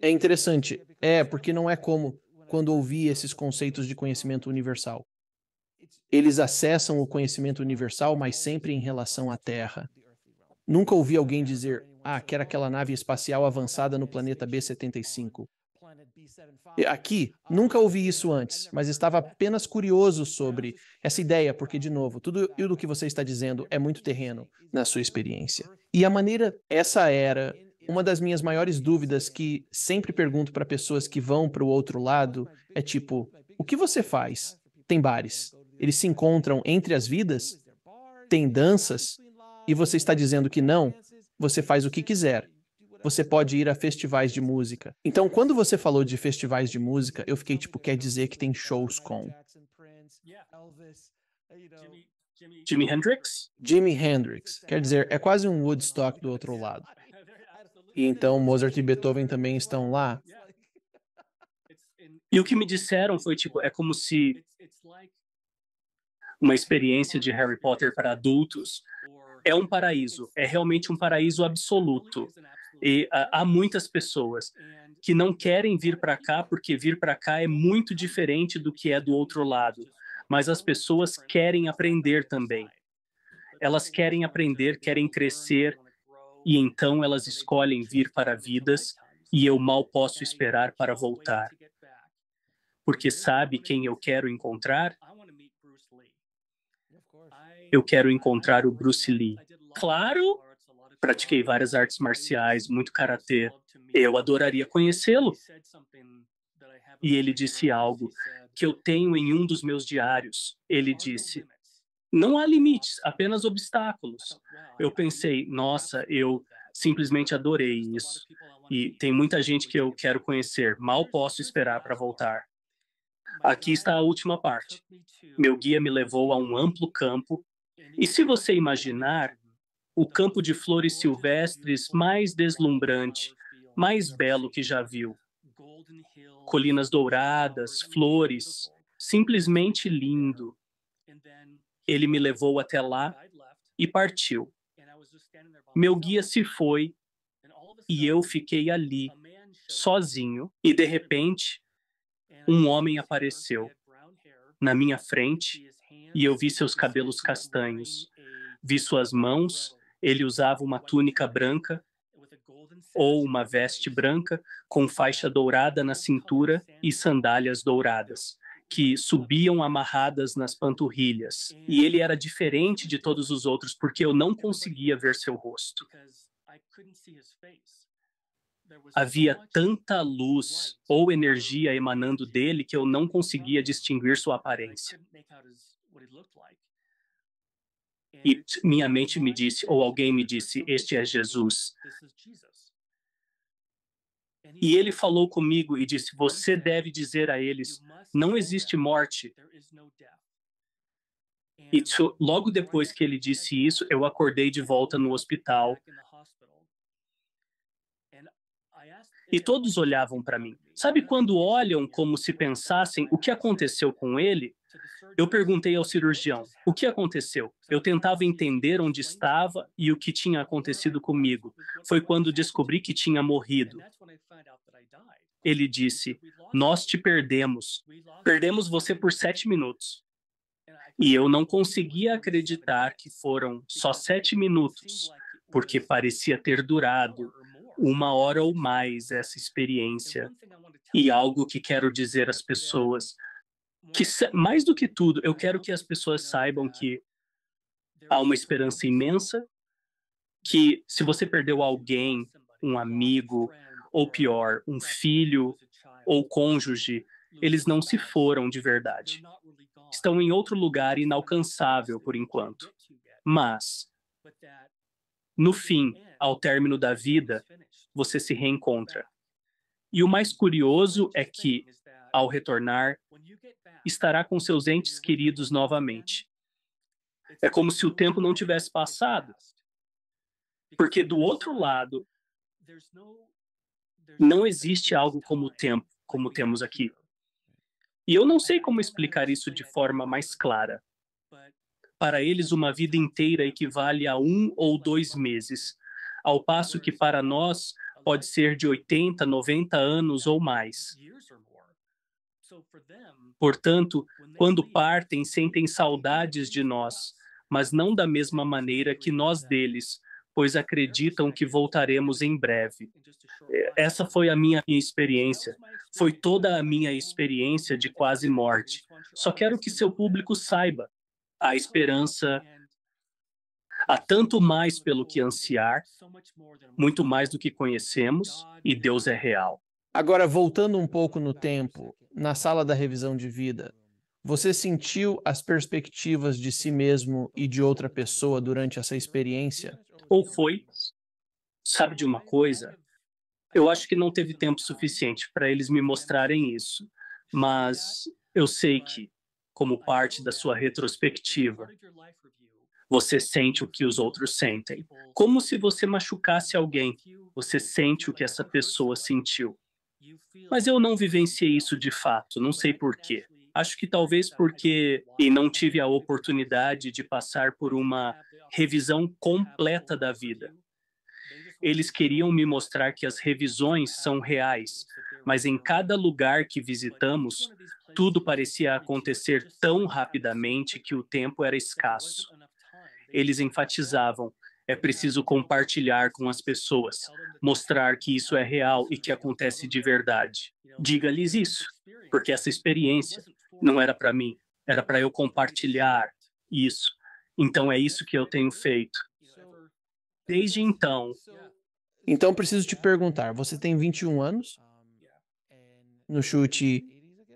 É interessante. É, porque não é como quando ouvi esses conceitos de conhecimento universal. Eles acessam o conhecimento universal, mas sempre em relação à Terra. Nunca ouvi alguém dizer, ah, era aquela nave espacial avançada no planeta B75. Aqui, nunca ouvi isso antes, mas estava apenas curioso sobre essa ideia, porque, de novo, tudo o que você está dizendo é muito terreno na sua experiência. E a maneira, essa era uma das minhas maiores dúvidas que sempre pergunto para pessoas que vão para o outro lado é tipo, o que você faz? Tem bares. Eles se encontram entre as vidas? Tem danças? E você está dizendo que não? Você faz o que quiser. Você pode ir a festivais de música. Então, quando você falou de festivais de música, eu fiquei tipo, quer dizer que tem shows com. Jimi Hendrix? Jimi Hendrix. Quer dizer, é quase um Woodstock do outro lado. E então Mozart e Beethoven também estão lá. E o que me disseram foi tipo, é como se uma experiência de Harry Potter para adultos é um paraíso, é realmente um paraíso absoluto. E uh, há muitas pessoas que não querem vir para cá porque vir para cá é muito diferente do que é do outro lado. Mas as pessoas querem aprender também. Elas querem aprender, querem crescer, e então elas escolhem vir para vidas, e eu mal posso esperar para voltar. Porque sabe quem eu quero encontrar? Eu quero encontrar o Bruce Lee. Claro, pratiquei várias artes marciais, muito karatê. Eu adoraria conhecê-lo. E ele disse algo que eu tenho em um dos meus diários. Ele disse: não há limites, apenas obstáculos. Eu pensei, nossa, eu simplesmente adorei isso. E tem muita gente que eu quero conhecer, mal posso esperar para voltar. Aqui está a última parte. Meu guia me levou a um amplo campo, e se você imaginar, o campo de flores silvestres mais deslumbrante, mais belo que já viu. Colinas douradas, flores, simplesmente lindo. Ele me levou até lá e partiu. Meu guia se foi e eu fiquei ali, sozinho, e de repente, um homem apareceu na minha frente e eu vi seus cabelos castanhos. Vi suas mãos, ele usava uma túnica branca ou uma veste branca com faixa dourada na cintura e sandálias douradas que subiam amarradas nas panturrilhas, e ele era diferente de todos os outros porque eu não conseguia ver seu rosto. Havia tanta luz ou energia emanando dele que eu não conseguia distinguir sua aparência. E minha mente me disse, ou alguém me disse, este é Jesus. E ele falou comigo e disse: Você deve dizer a eles: não existe morte. E logo depois que ele disse isso, eu acordei de volta no hospital. E todos olhavam para mim. Sabe quando olham como se pensassem o que aconteceu com ele? Eu perguntei ao cirurgião: o que aconteceu? Eu tentava entender onde estava e o que tinha acontecido comigo. Foi quando descobri que tinha morrido. Ele disse: Nós te perdemos. Perdemos você por sete minutos. E eu não conseguia acreditar que foram só sete minutos, porque parecia ter durado uma hora ou mais essa experiência. E algo que quero dizer às pessoas, que mais do que tudo, eu quero que as pessoas saibam que há uma esperança imensa, que se você perdeu alguém, um amigo, ou pior, um filho ou cônjuge, eles não se foram de verdade. Estão em outro lugar inalcançável por enquanto. Mas, no fim, ao término da vida, você se reencontra. E o mais curioso é que, ao retornar, estará com seus entes queridos novamente. É como se o tempo não tivesse passado. Porque do outro lado, não existe algo como o tempo, como temos aqui. E eu não sei como explicar isso de forma mais clara. Para eles, uma vida inteira equivale a um ou dois meses, ao passo que para nós pode ser de 80, 90 anos ou mais. Portanto, quando partem, sentem saudades de nós, mas não da mesma maneira que nós deles, pois acreditam que voltaremos em breve. É, essa foi a minha experiência. Foi toda a minha experiência de quase morte. Só quero que seu público saiba: a esperança Há tanto mais pelo que ansiar, muito mais do que conhecemos, e Deus é real. Agora, voltando um pouco no tempo, na sala da revisão de vida, você sentiu as perspectivas de si mesmo e de outra pessoa durante essa experiência? Ou foi? Sabe de uma coisa? Eu acho que não teve tempo suficiente para eles me mostrarem isso, mas eu sei que, como parte da sua retrospectiva, você sente o que os outros sentem. Uhum. Como se você machucasse alguém, você sente o que essa pessoa sentiu. Mas eu não vivenciei isso de fato, não sei porquê. Acho que talvez porque e não tive a oportunidade de passar por uma revisão completa da vida. Eles queriam me mostrar que as revisões são reais, mas em cada lugar que visitamos, tudo parecia acontecer tão rapidamente que o tempo era escasso eles enfatizavam é preciso compartilhar com as pessoas, mostrar que isso é real e que acontece de verdade. Diga-lhes isso, porque essa experiência não era para mim, era para eu compartilhar isso. Então é isso que eu tenho feito. Desde então. Então preciso te perguntar, você tem 21 anos? No chute,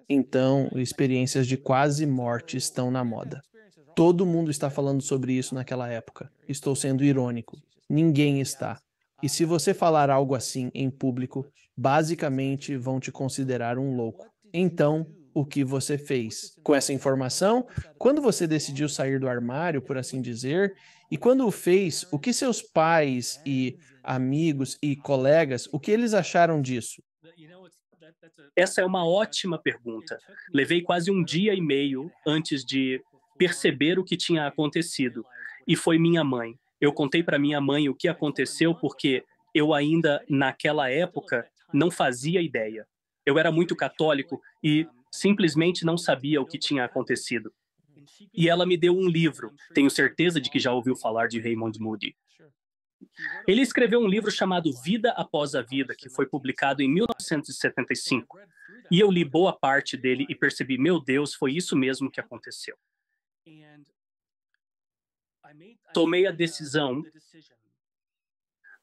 então, experiências de quase morte estão na moda. Todo mundo está falando sobre isso naquela época. Estou sendo irônico. Ninguém está. E se você falar algo assim em público, basicamente vão te considerar um louco. Então, o que você fez com essa informação? Quando você decidiu sair do armário, por assim dizer, e quando o fez, o que seus pais e amigos e colegas, o que eles acharam disso? Essa é uma ótima pergunta. Levei quase um dia e meio antes de perceber o que tinha acontecido. E foi minha mãe. Eu contei para minha mãe o que aconteceu porque eu ainda, naquela época, não fazia ideia. Eu era muito católico e simplesmente não sabia o que tinha acontecido. E ela me deu um livro, tenho certeza de que já ouviu falar de Raymond Moody. Ele escreveu um livro chamado Vida Após a Vida, que foi publicado em 1975. E eu li boa parte dele e percebi, meu Deus, foi isso mesmo que aconteceu. Tomei a decisão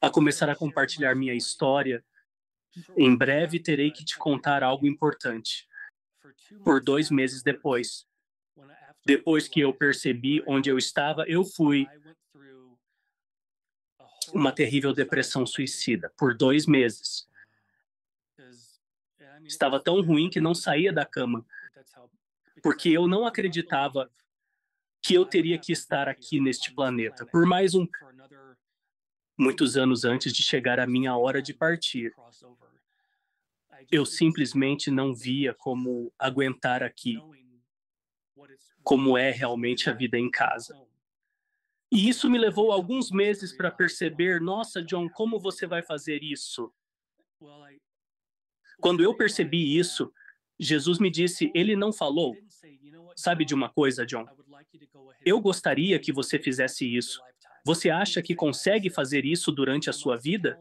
a começar a compartilhar minha história. Em breve terei que te contar algo importante. Por dois meses depois, depois que eu percebi onde eu estava, eu fui uma terrível depressão suicida por dois meses. Estava tão ruim que não saía da cama, porque eu não acreditava que eu teria que estar aqui neste planeta por mais um muitos anos antes de chegar a minha hora de partir. Eu simplesmente não via como aguentar aqui, como é realmente a vida em casa. E isso me levou alguns meses para perceber: nossa, John, como você vai fazer isso? Quando eu percebi isso, Jesus me disse: ele não falou. Sabe de uma coisa, John? Eu gostaria que você fizesse isso. Você acha que consegue fazer isso durante a sua vida?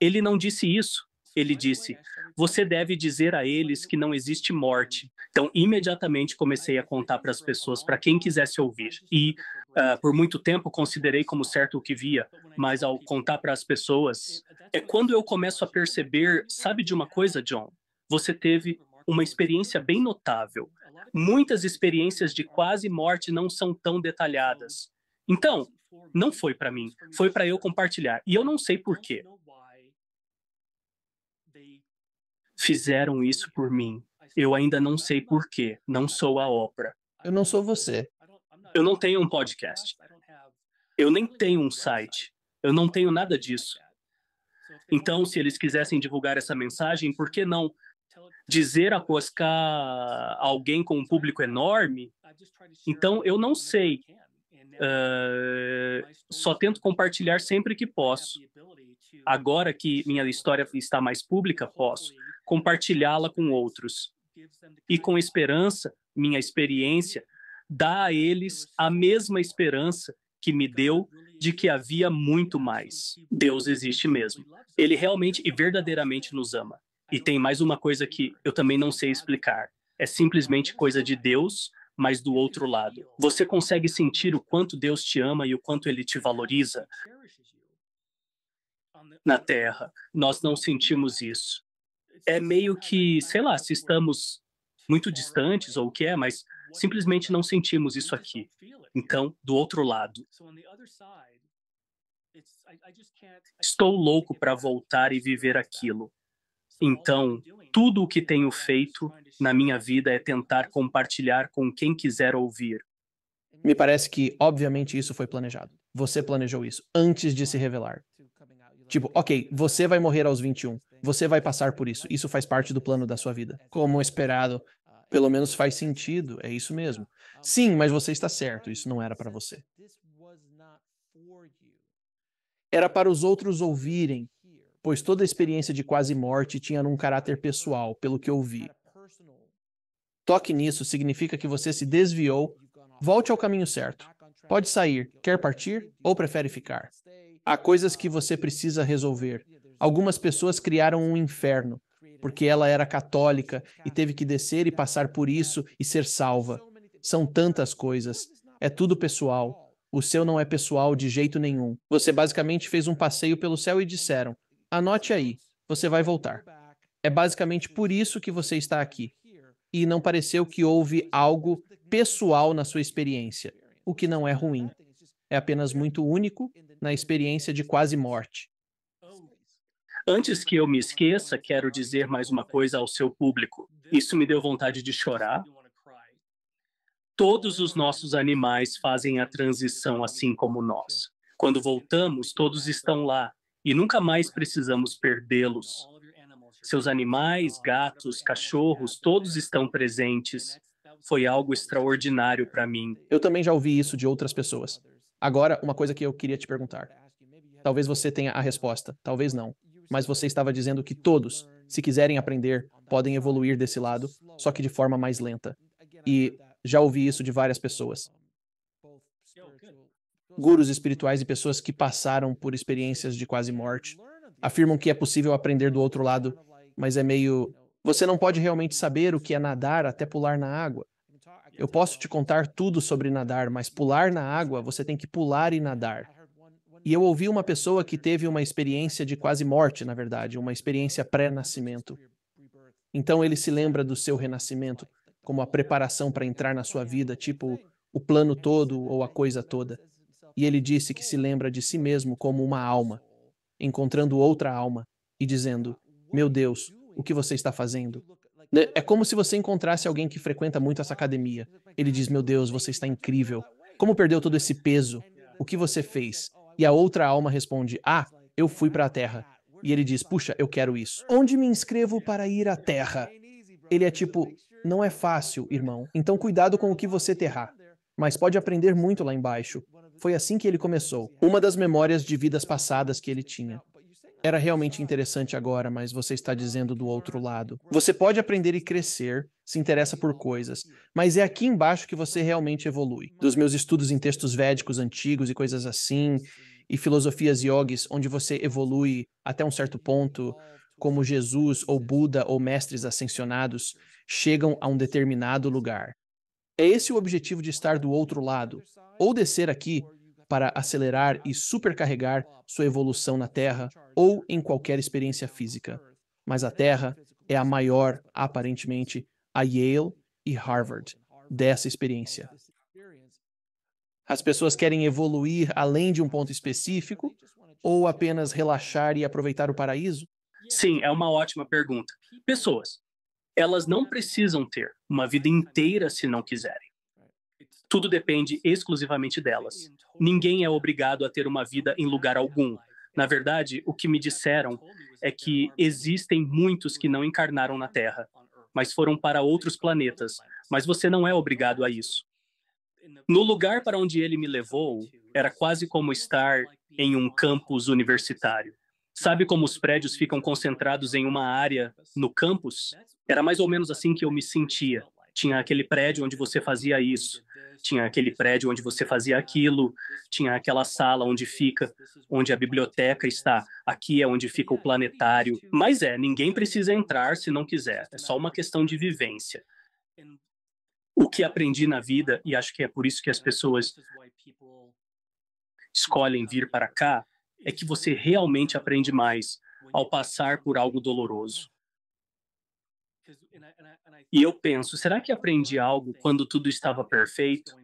Ele não disse isso. Ele disse: Você deve dizer a eles que não existe morte. Então, imediatamente comecei a contar para as pessoas, para quem quisesse ouvir. E, uh, por muito tempo, considerei como certo o que via, mas ao contar para as pessoas, é quando eu começo a perceber: sabe de uma coisa, John? Você teve uma experiência bem notável. Muitas experiências de quase morte não são tão detalhadas. Então, não foi para mim, foi para eu compartilhar. E eu não sei por quê. Fizeram isso por mim. Eu ainda não sei por quê. Não sou a obra Eu não sou você. Eu não tenho um podcast. Eu nem tenho um site. Eu não tenho nada disso. Então, se eles quisessem divulgar essa mensagem, por que não? dizer a Cosca alguém com um público enorme. Então, eu não sei. Uh, só tento compartilhar sempre que posso. Agora que minha história está mais pública, posso compartilhá-la com outros. E com esperança, minha experiência dá a eles a mesma esperança que me deu de que havia muito mais. Deus existe mesmo. Ele realmente e verdadeiramente nos ama. E tem mais uma coisa que eu também não sei explicar. É simplesmente coisa de Deus, mas do outro lado. Você consegue sentir o quanto Deus te ama e o quanto ele te valoriza na Terra. Nós não sentimos isso. É meio que, sei lá, se estamos muito distantes ou o que é, mas simplesmente não sentimos isso aqui. Então, do outro lado. Estou louco para voltar e viver aquilo. Então, tudo o que tenho feito na minha vida é tentar compartilhar com quem quiser ouvir. Me parece que, obviamente, isso foi planejado. Você planejou isso antes de se revelar. Tipo, ok, você vai morrer aos 21. Você vai passar por isso. Isso faz parte do plano da sua vida. Como esperado, pelo menos faz sentido. É isso mesmo. Sim, mas você está certo. Isso não era para você. Era para os outros ouvirem pois toda a experiência de quase morte tinha um caráter pessoal, pelo que eu vi. Toque nisso significa que você se desviou, volte ao caminho certo. Pode sair, quer partir ou prefere ficar. Há coisas que você precisa resolver. Algumas pessoas criaram um inferno, porque ela era católica e teve que descer e passar por isso e ser salva. São tantas coisas. É tudo pessoal. O seu não é pessoal de jeito nenhum. Você basicamente fez um passeio pelo céu e disseram: Anote aí, você vai voltar. É basicamente por isso que você está aqui. E não pareceu que houve algo pessoal na sua experiência, o que não é ruim. É apenas muito único na experiência de quase morte. Antes que eu me esqueça, quero dizer mais uma coisa ao seu público. Isso me deu vontade de chorar. Todos os nossos animais fazem a transição assim como nós. Quando voltamos, todos estão lá, e nunca mais precisamos perdê-los. Seus animais, gatos, cachorros, todos estão presentes. Foi algo extraordinário para mim. Eu também já ouvi isso de outras pessoas. Agora, uma coisa que eu queria te perguntar. Talvez você tenha a resposta, talvez não. Mas você estava dizendo que todos, se quiserem aprender, podem evoluir desse lado, só que de forma mais lenta. E já ouvi isso de várias pessoas. Gurus espirituais e pessoas que passaram por experiências de quase morte afirmam que é possível aprender do outro lado, mas é meio. Você não pode realmente saber o que é nadar até pular na água. Eu posso te contar tudo sobre nadar, mas pular na água, você tem que pular e nadar. E eu ouvi uma pessoa que teve uma experiência de quase morte, na verdade, uma experiência pré-nascimento. Então ele se lembra do seu renascimento, como a preparação para entrar na sua vida, tipo o plano todo ou a coisa toda e ele disse que se lembra de si mesmo como uma alma, encontrando outra alma e dizendo: Meu Deus, o que você está fazendo? Né, é como se você encontrasse alguém que frequenta muito essa academia. Ele diz: Meu Deus, você está incrível. Como perdeu todo esse peso? O que você fez? E a outra alma responde: Ah, eu fui para a Terra. E ele diz: Puxa, eu quero isso. Onde me inscrevo para ir à Terra? Ele é tipo: Não é fácil, irmão. Então cuidado com o que você terá. Mas pode aprender muito lá embaixo. Foi assim que ele começou. Uma das memórias de vidas passadas que ele tinha. Era realmente interessante agora, mas você está dizendo do outro lado. Você pode aprender e crescer, se interessa por coisas, mas é aqui embaixo que você realmente evolui. Dos meus estudos em textos védicos antigos e coisas assim, e filosofias yogis, onde você evolui até um certo ponto, como Jesus ou Buda ou mestres ascensionados, chegam a um determinado lugar. É esse o objetivo de estar do outro lado, ou descer aqui para acelerar e supercarregar sua evolução na Terra ou em qualquer experiência física. Mas a Terra é a maior, aparentemente, a Yale e Harvard dessa experiência. As pessoas querem evoluir além de um ponto específico ou apenas relaxar e aproveitar o paraíso? Sim, é uma ótima pergunta. Pessoas, elas não precisam ter uma vida inteira se não quiserem. Tudo depende exclusivamente delas. Ninguém é obrigado a ter uma vida em lugar algum. Na verdade, o que me disseram é que existem muitos que não encarnaram na Terra, mas foram para outros planetas, mas você não é obrigado a isso. No lugar para onde ele me levou, era quase como estar em um campus universitário. Sabe como os prédios ficam concentrados em uma área no campus? Era mais ou menos assim que eu me sentia tinha aquele prédio onde você fazia isso, tinha aquele prédio onde você fazia aquilo, tinha aquela sala onde fica, onde a biblioteca está, aqui é onde fica o planetário. Mas é, ninguém precisa entrar se não quiser, é só uma questão de vivência. O que aprendi na vida, e acho que é por isso que as pessoas escolhem vir para cá, é que você realmente aprende mais ao passar por algo doloroso. E eu penso, será que aprendi algo quando tudo estava perfeito?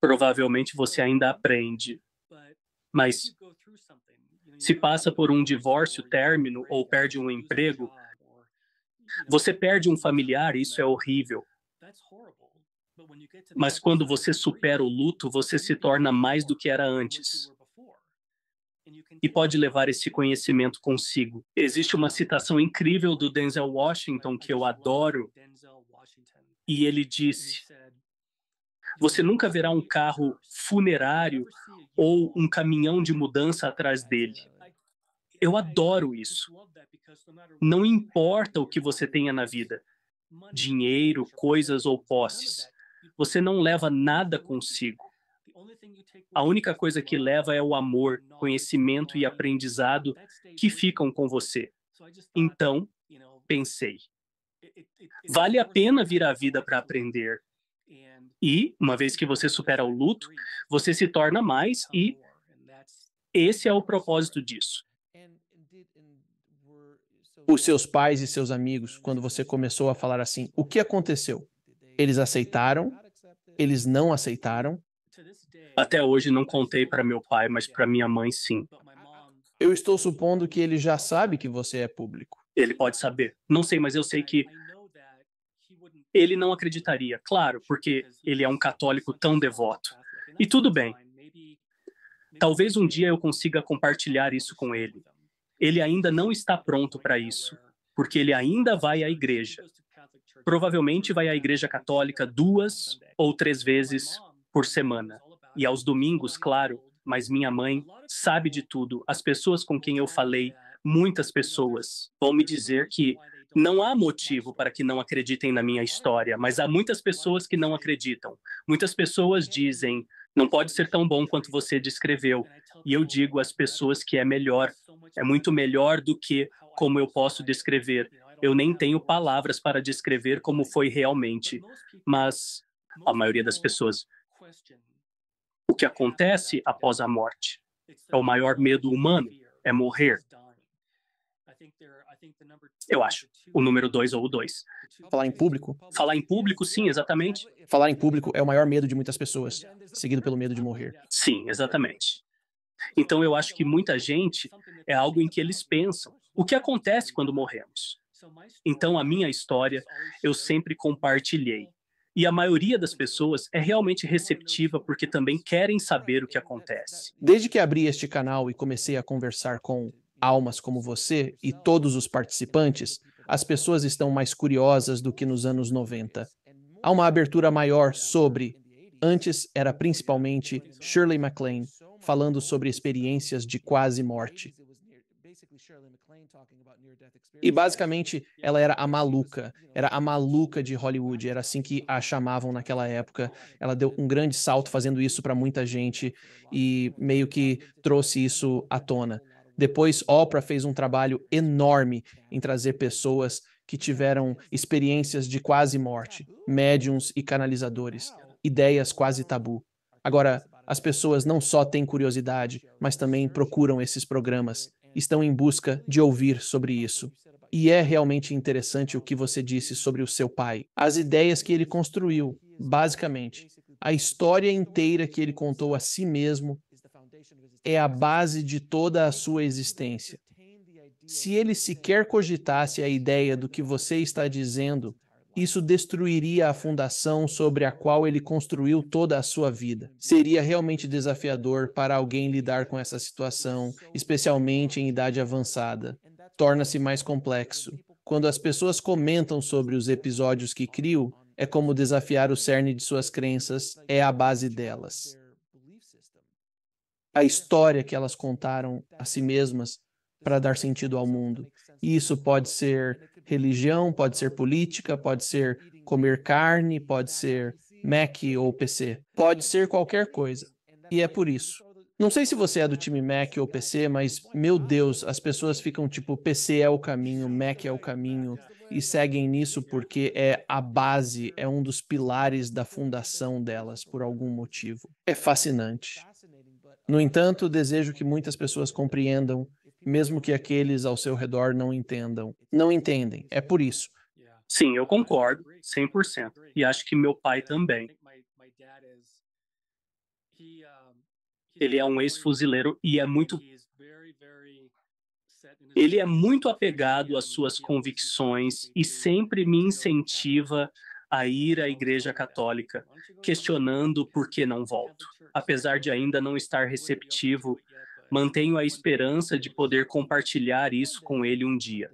Provavelmente você ainda aprende. Mas se passa por um divórcio, término ou perde um emprego, você perde um familiar, isso é horrível. Mas quando você supera o luto, você se torna mais do que era antes e pode levar esse conhecimento consigo. Existe uma citação incrível do Denzel Washington que eu adoro, e ele disse: Você nunca verá um carro funerário ou um caminhão de mudança atrás dele. Eu adoro isso. Não importa o que você tenha na vida dinheiro, coisas ou posses você não leva nada consigo. A única coisa que leva é o amor, conhecimento e aprendizado que ficam com você. Então, pensei. Vale a pena vir à vida para aprender. E, uma vez que você supera o luto, você se torna mais, e esse é o propósito disso. Os seus pais e seus amigos, quando você começou a falar assim, o que aconteceu? Eles aceitaram? Eles não aceitaram? Até hoje não contei para meu pai, mas para minha mãe sim. Eu estou supondo que ele já sabe que você é público. Ele pode saber. Não sei, mas eu sei que ele não acreditaria, claro, porque ele é um católico tão devoto. E tudo bem. Talvez um dia eu consiga compartilhar isso com ele. Ele ainda não está pronto para isso, porque ele ainda vai à igreja. Provavelmente vai à igreja católica duas ou três vezes por semana e aos domingos, claro, mas minha mãe sabe de tudo. As pessoas com quem eu falei, muitas pessoas, vão me dizer que não há motivo para que não acreditem na minha história, mas há muitas pessoas que não acreditam. Muitas pessoas dizem, não pode ser tão bom quanto você descreveu. E eu digo às pessoas que é melhor, é muito melhor do que como eu posso descrever. Eu nem tenho palavras para descrever como foi realmente, mas a maioria das pessoas o que acontece após a morte é o maior medo humano, é morrer. Eu acho. O número dois ou o dois. Falar em público? Falar em público, sim, exatamente. Falar em público é o maior medo de muitas pessoas, seguido pelo medo de morrer. Sim, exatamente. Então eu acho que muita gente é algo em que eles pensam. O que acontece quando morremos? Então a minha história eu sempre compartilhei. E a maioria das pessoas é realmente receptiva porque também querem saber o que acontece. Desde que abri este canal e comecei a conversar com almas como você e todos os participantes, as pessoas estão mais curiosas do que nos anos 90. Há uma abertura maior sobre. Antes era principalmente Shirley MacLaine falando sobre experiências de quase morte. E basicamente ela era a maluca, era a maluca de Hollywood, era assim que a chamavam naquela época. Ela deu um grande salto fazendo isso para muita gente e meio que trouxe isso à tona. Depois, Oprah fez um trabalho enorme em trazer pessoas que tiveram experiências de quase morte, médiums e canalizadores, ideias quase tabu. Agora, as pessoas não só têm curiosidade, mas também procuram esses programas estão em busca de ouvir sobre isso. E é realmente interessante o que você disse sobre o seu pai, as ideias que ele construiu, basicamente. A história inteira que ele contou a si mesmo é a base de toda a sua existência. Se ele sequer cogitasse a ideia do que você está dizendo isso destruiria a fundação sobre a qual ele construiu toda a sua vida. Seria realmente desafiador para alguém lidar com essa situação, especialmente em idade avançada. Torna-se mais complexo. Quando as pessoas comentam sobre os episódios que criou. é como desafiar o cerne de suas crenças, é a base delas. A história que elas contaram a si mesmas para dar sentido ao mundo. E isso pode ser religião, pode ser política, pode ser comer carne, pode ser Mac ou PC, pode ser qualquer coisa. E é por isso. Não sei se você é do time Mac ou PC, mas meu Deus, as pessoas ficam tipo PC é o caminho, Mac é o caminho e seguem nisso porque é a base, é um dos pilares da fundação delas por algum motivo. É fascinante. No entanto, desejo que muitas pessoas compreendam mesmo que aqueles ao seu redor não entendam. Não entendem, é por isso. Sim, eu concordo, 100%. E acho que meu pai também. Ele é um ex-fuzileiro e é muito. Ele é muito apegado às suas convicções e sempre me incentiva a ir à Igreja Católica, questionando por que não volto. Apesar de ainda não estar receptivo Mantenho a esperança de poder compartilhar isso com ele um dia.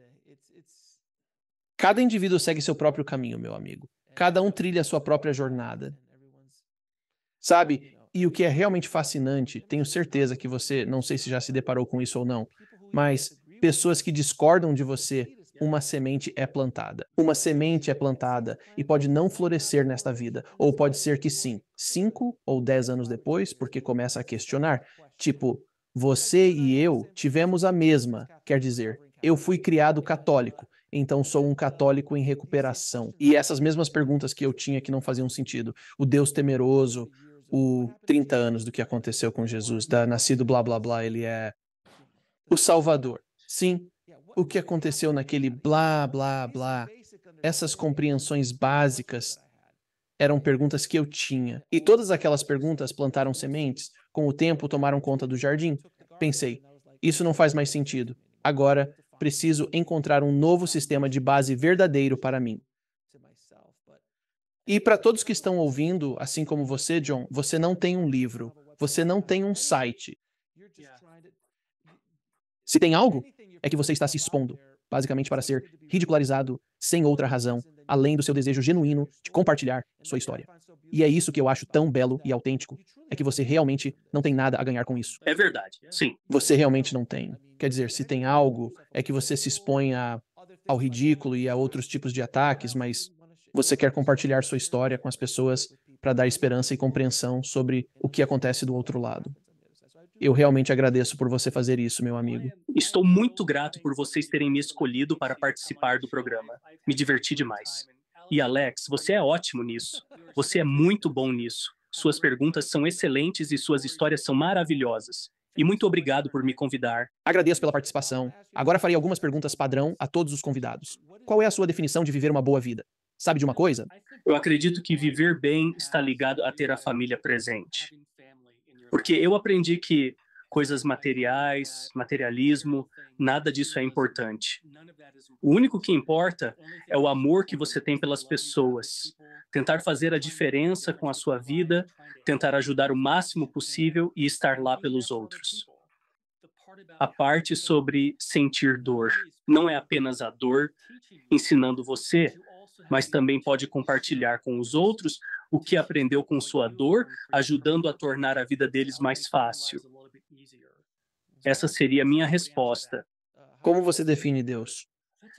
Cada indivíduo segue seu próprio caminho, meu amigo. Cada um trilha a sua própria jornada. Sabe? E o que é realmente fascinante, tenho certeza que você, não sei se já se deparou com isso ou não, mas pessoas que discordam de você, uma semente é plantada. Uma semente é plantada e pode não florescer nesta vida, ou pode ser que sim, cinco ou dez anos depois, porque começa a questionar, tipo, você e eu tivemos a mesma, quer dizer, eu fui criado católico, então sou um católico em recuperação. E essas mesmas perguntas que eu tinha que não faziam sentido. O Deus temeroso, o 30 anos do que aconteceu com Jesus, da nascido blá blá blá, ele é o Salvador. Sim, o que aconteceu naquele blá blá blá. Essas compreensões básicas eram perguntas que eu tinha. E todas aquelas perguntas plantaram sementes. Com o tempo, tomaram conta do jardim. Pensei, isso não faz mais sentido. Agora, preciso encontrar um novo sistema de base verdadeiro para mim. E para todos que estão ouvindo, assim como você, John, você não tem um livro, você não tem um site. Se tem algo, é que você está se expondo, basicamente para ser ridicularizado sem outra razão além do seu desejo genuíno de compartilhar sua história. E é isso que eu acho tão belo e autêntico, é que você realmente não tem nada a ganhar com isso. É verdade, sim. Você realmente não tem. Quer dizer, se tem algo, é que você se expõe a, ao ridículo e a outros tipos de ataques, mas você quer compartilhar sua história com as pessoas para dar esperança e compreensão sobre o que acontece do outro lado. Eu realmente agradeço por você fazer isso, meu amigo. Estou muito grato por vocês terem me escolhido para participar do programa. Me diverti demais. E Alex, você é ótimo nisso. Você é muito bom nisso. Suas perguntas são excelentes e suas histórias são maravilhosas. E muito obrigado por me convidar. Agradeço pela participação. Agora farei algumas perguntas padrão a todos os convidados. Qual é a sua definição de viver uma boa vida? Sabe de uma coisa? Eu acredito que viver bem está ligado a ter a família presente. Porque eu aprendi que coisas materiais, materialismo, nada disso é importante. O único que importa é o amor que você tem pelas pessoas, tentar fazer a diferença com a sua vida, tentar ajudar o máximo possível e estar lá pelos outros. A parte sobre sentir dor não é apenas a dor ensinando você, mas também pode compartilhar com os outros o que aprendeu com sua dor, ajudando a tornar a vida deles mais fácil? Essa seria a minha resposta. Como você define Deus?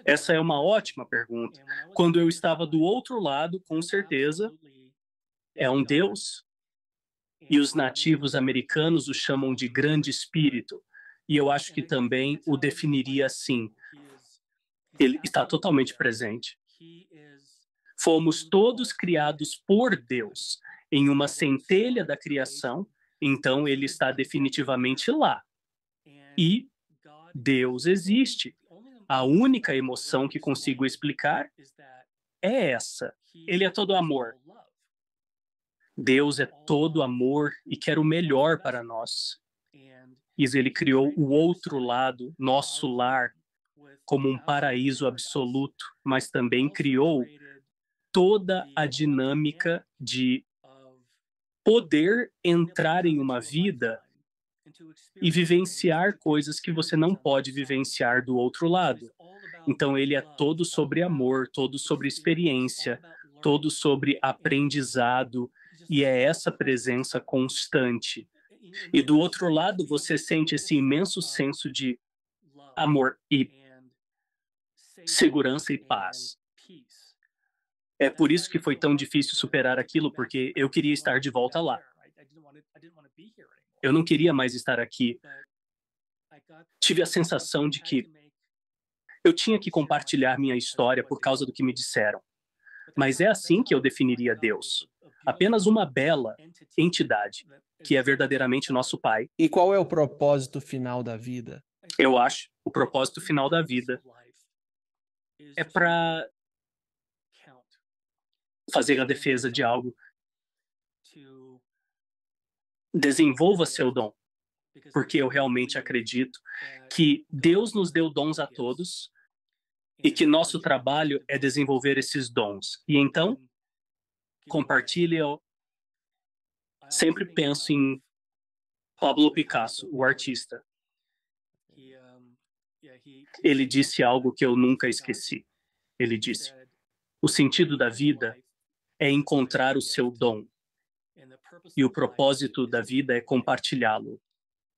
Essa é uma ótima pergunta. Quando eu estava do outro lado, com certeza, é um Deus. E os nativos americanos o chamam de Grande Espírito. E eu acho que também o definiria assim. Ele está totalmente presente. Fomos todos criados por Deus em uma centelha da criação, então ele está definitivamente lá. E Deus existe. A única emoção que consigo explicar é essa. Ele é todo amor. Deus é todo amor e quer o melhor para nós. E ele criou o outro lado, nosso lar, como um paraíso absoluto, mas também criou toda a dinâmica de poder entrar em uma vida e vivenciar coisas que você não pode vivenciar do outro lado. Então, ele é todo sobre amor, todo sobre experiência, todo sobre aprendizado, e é essa presença constante. E do outro lado, você sente esse imenso senso de amor e segurança e paz. É por isso que foi tão difícil superar aquilo, porque eu queria estar de volta lá. Eu não queria mais estar aqui. Tive a sensação de que eu tinha que compartilhar minha história por causa do que me disseram. Mas é assim que eu definiria Deus. Apenas uma bela entidade, que é verdadeiramente nosso Pai. E qual é o propósito final da vida? Eu acho o propósito final da vida é para fazer a defesa de algo, desenvolva seu dom, porque eu realmente acredito que Deus nos deu dons a todos e que nosso trabalho é desenvolver esses dons. E então, compartilhe. Eu sempre penso em Pablo Picasso, o artista. Ele disse algo que eu nunca esqueci. Ele disse: o sentido da vida é encontrar o seu dom. E o propósito da vida é compartilhá-lo.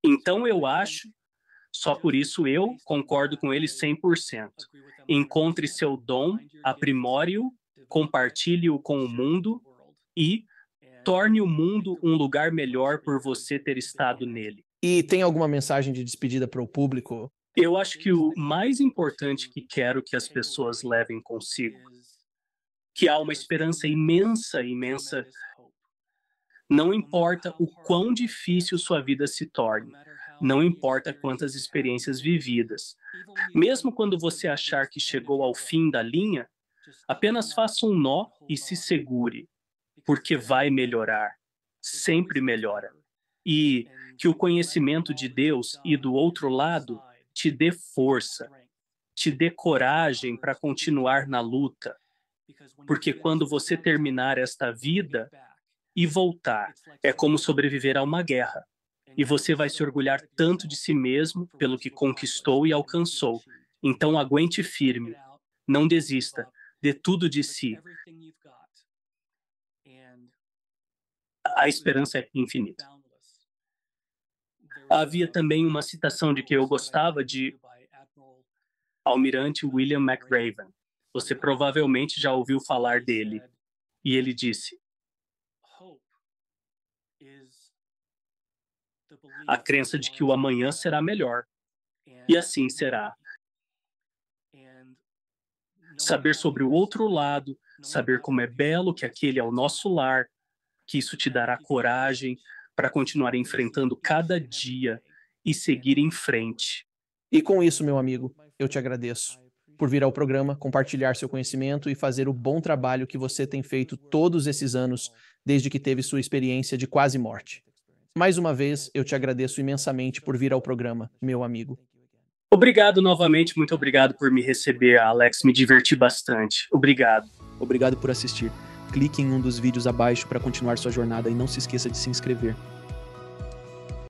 Então eu acho, só por isso eu concordo com ele 100%. Encontre seu dom, aprimore-o, compartilhe-o com o mundo e torne o mundo um lugar melhor por você ter estado nele. E tem alguma mensagem de despedida para o público? Eu acho que o mais importante que quero que as pessoas levem consigo que há uma esperança imensa, imensa. Não importa o quão difícil sua vida se torne, não importa quantas experiências vividas. Mesmo quando você achar que chegou ao fim da linha, apenas faça um nó e se segure, porque vai melhorar, sempre melhora. E que o conhecimento de Deus e do outro lado te dê força, te dê coragem para continuar na luta, porque quando você terminar esta vida e voltar, é como sobreviver a uma guerra. E você vai se orgulhar tanto de si mesmo pelo que conquistou e alcançou. Então aguente firme. Não desista. Dê tudo de si. A esperança é infinita. Havia também uma citação de que eu gostava de Almirante William McRaven. Você provavelmente já ouviu falar dele. E ele disse: A crença de que o amanhã será melhor. E assim será. Saber sobre o outro lado, saber como é belo que aquele é o nosso lar, que isso te dará coragem para continuar enfrentando cada dia e seguir em frente. E com isso, meu amigo, eu te agradeço por vir ao programa, compartilhar seu conhecimento e fazer o bom trabalho que você tem feito todos esses anos, desde que teve sua experiência de quase morte. Mais uma vez, eu te agradeço imensamente por vir ao programa, meu amigo. Obrigado novamente, muito obrigado por me receber, Alex. Me diverti bastante. Obrigado. Obrigado por assistir. Clique em um dos vídeos abaixo para continuar sua jornada e não se esqueça de se inscrever.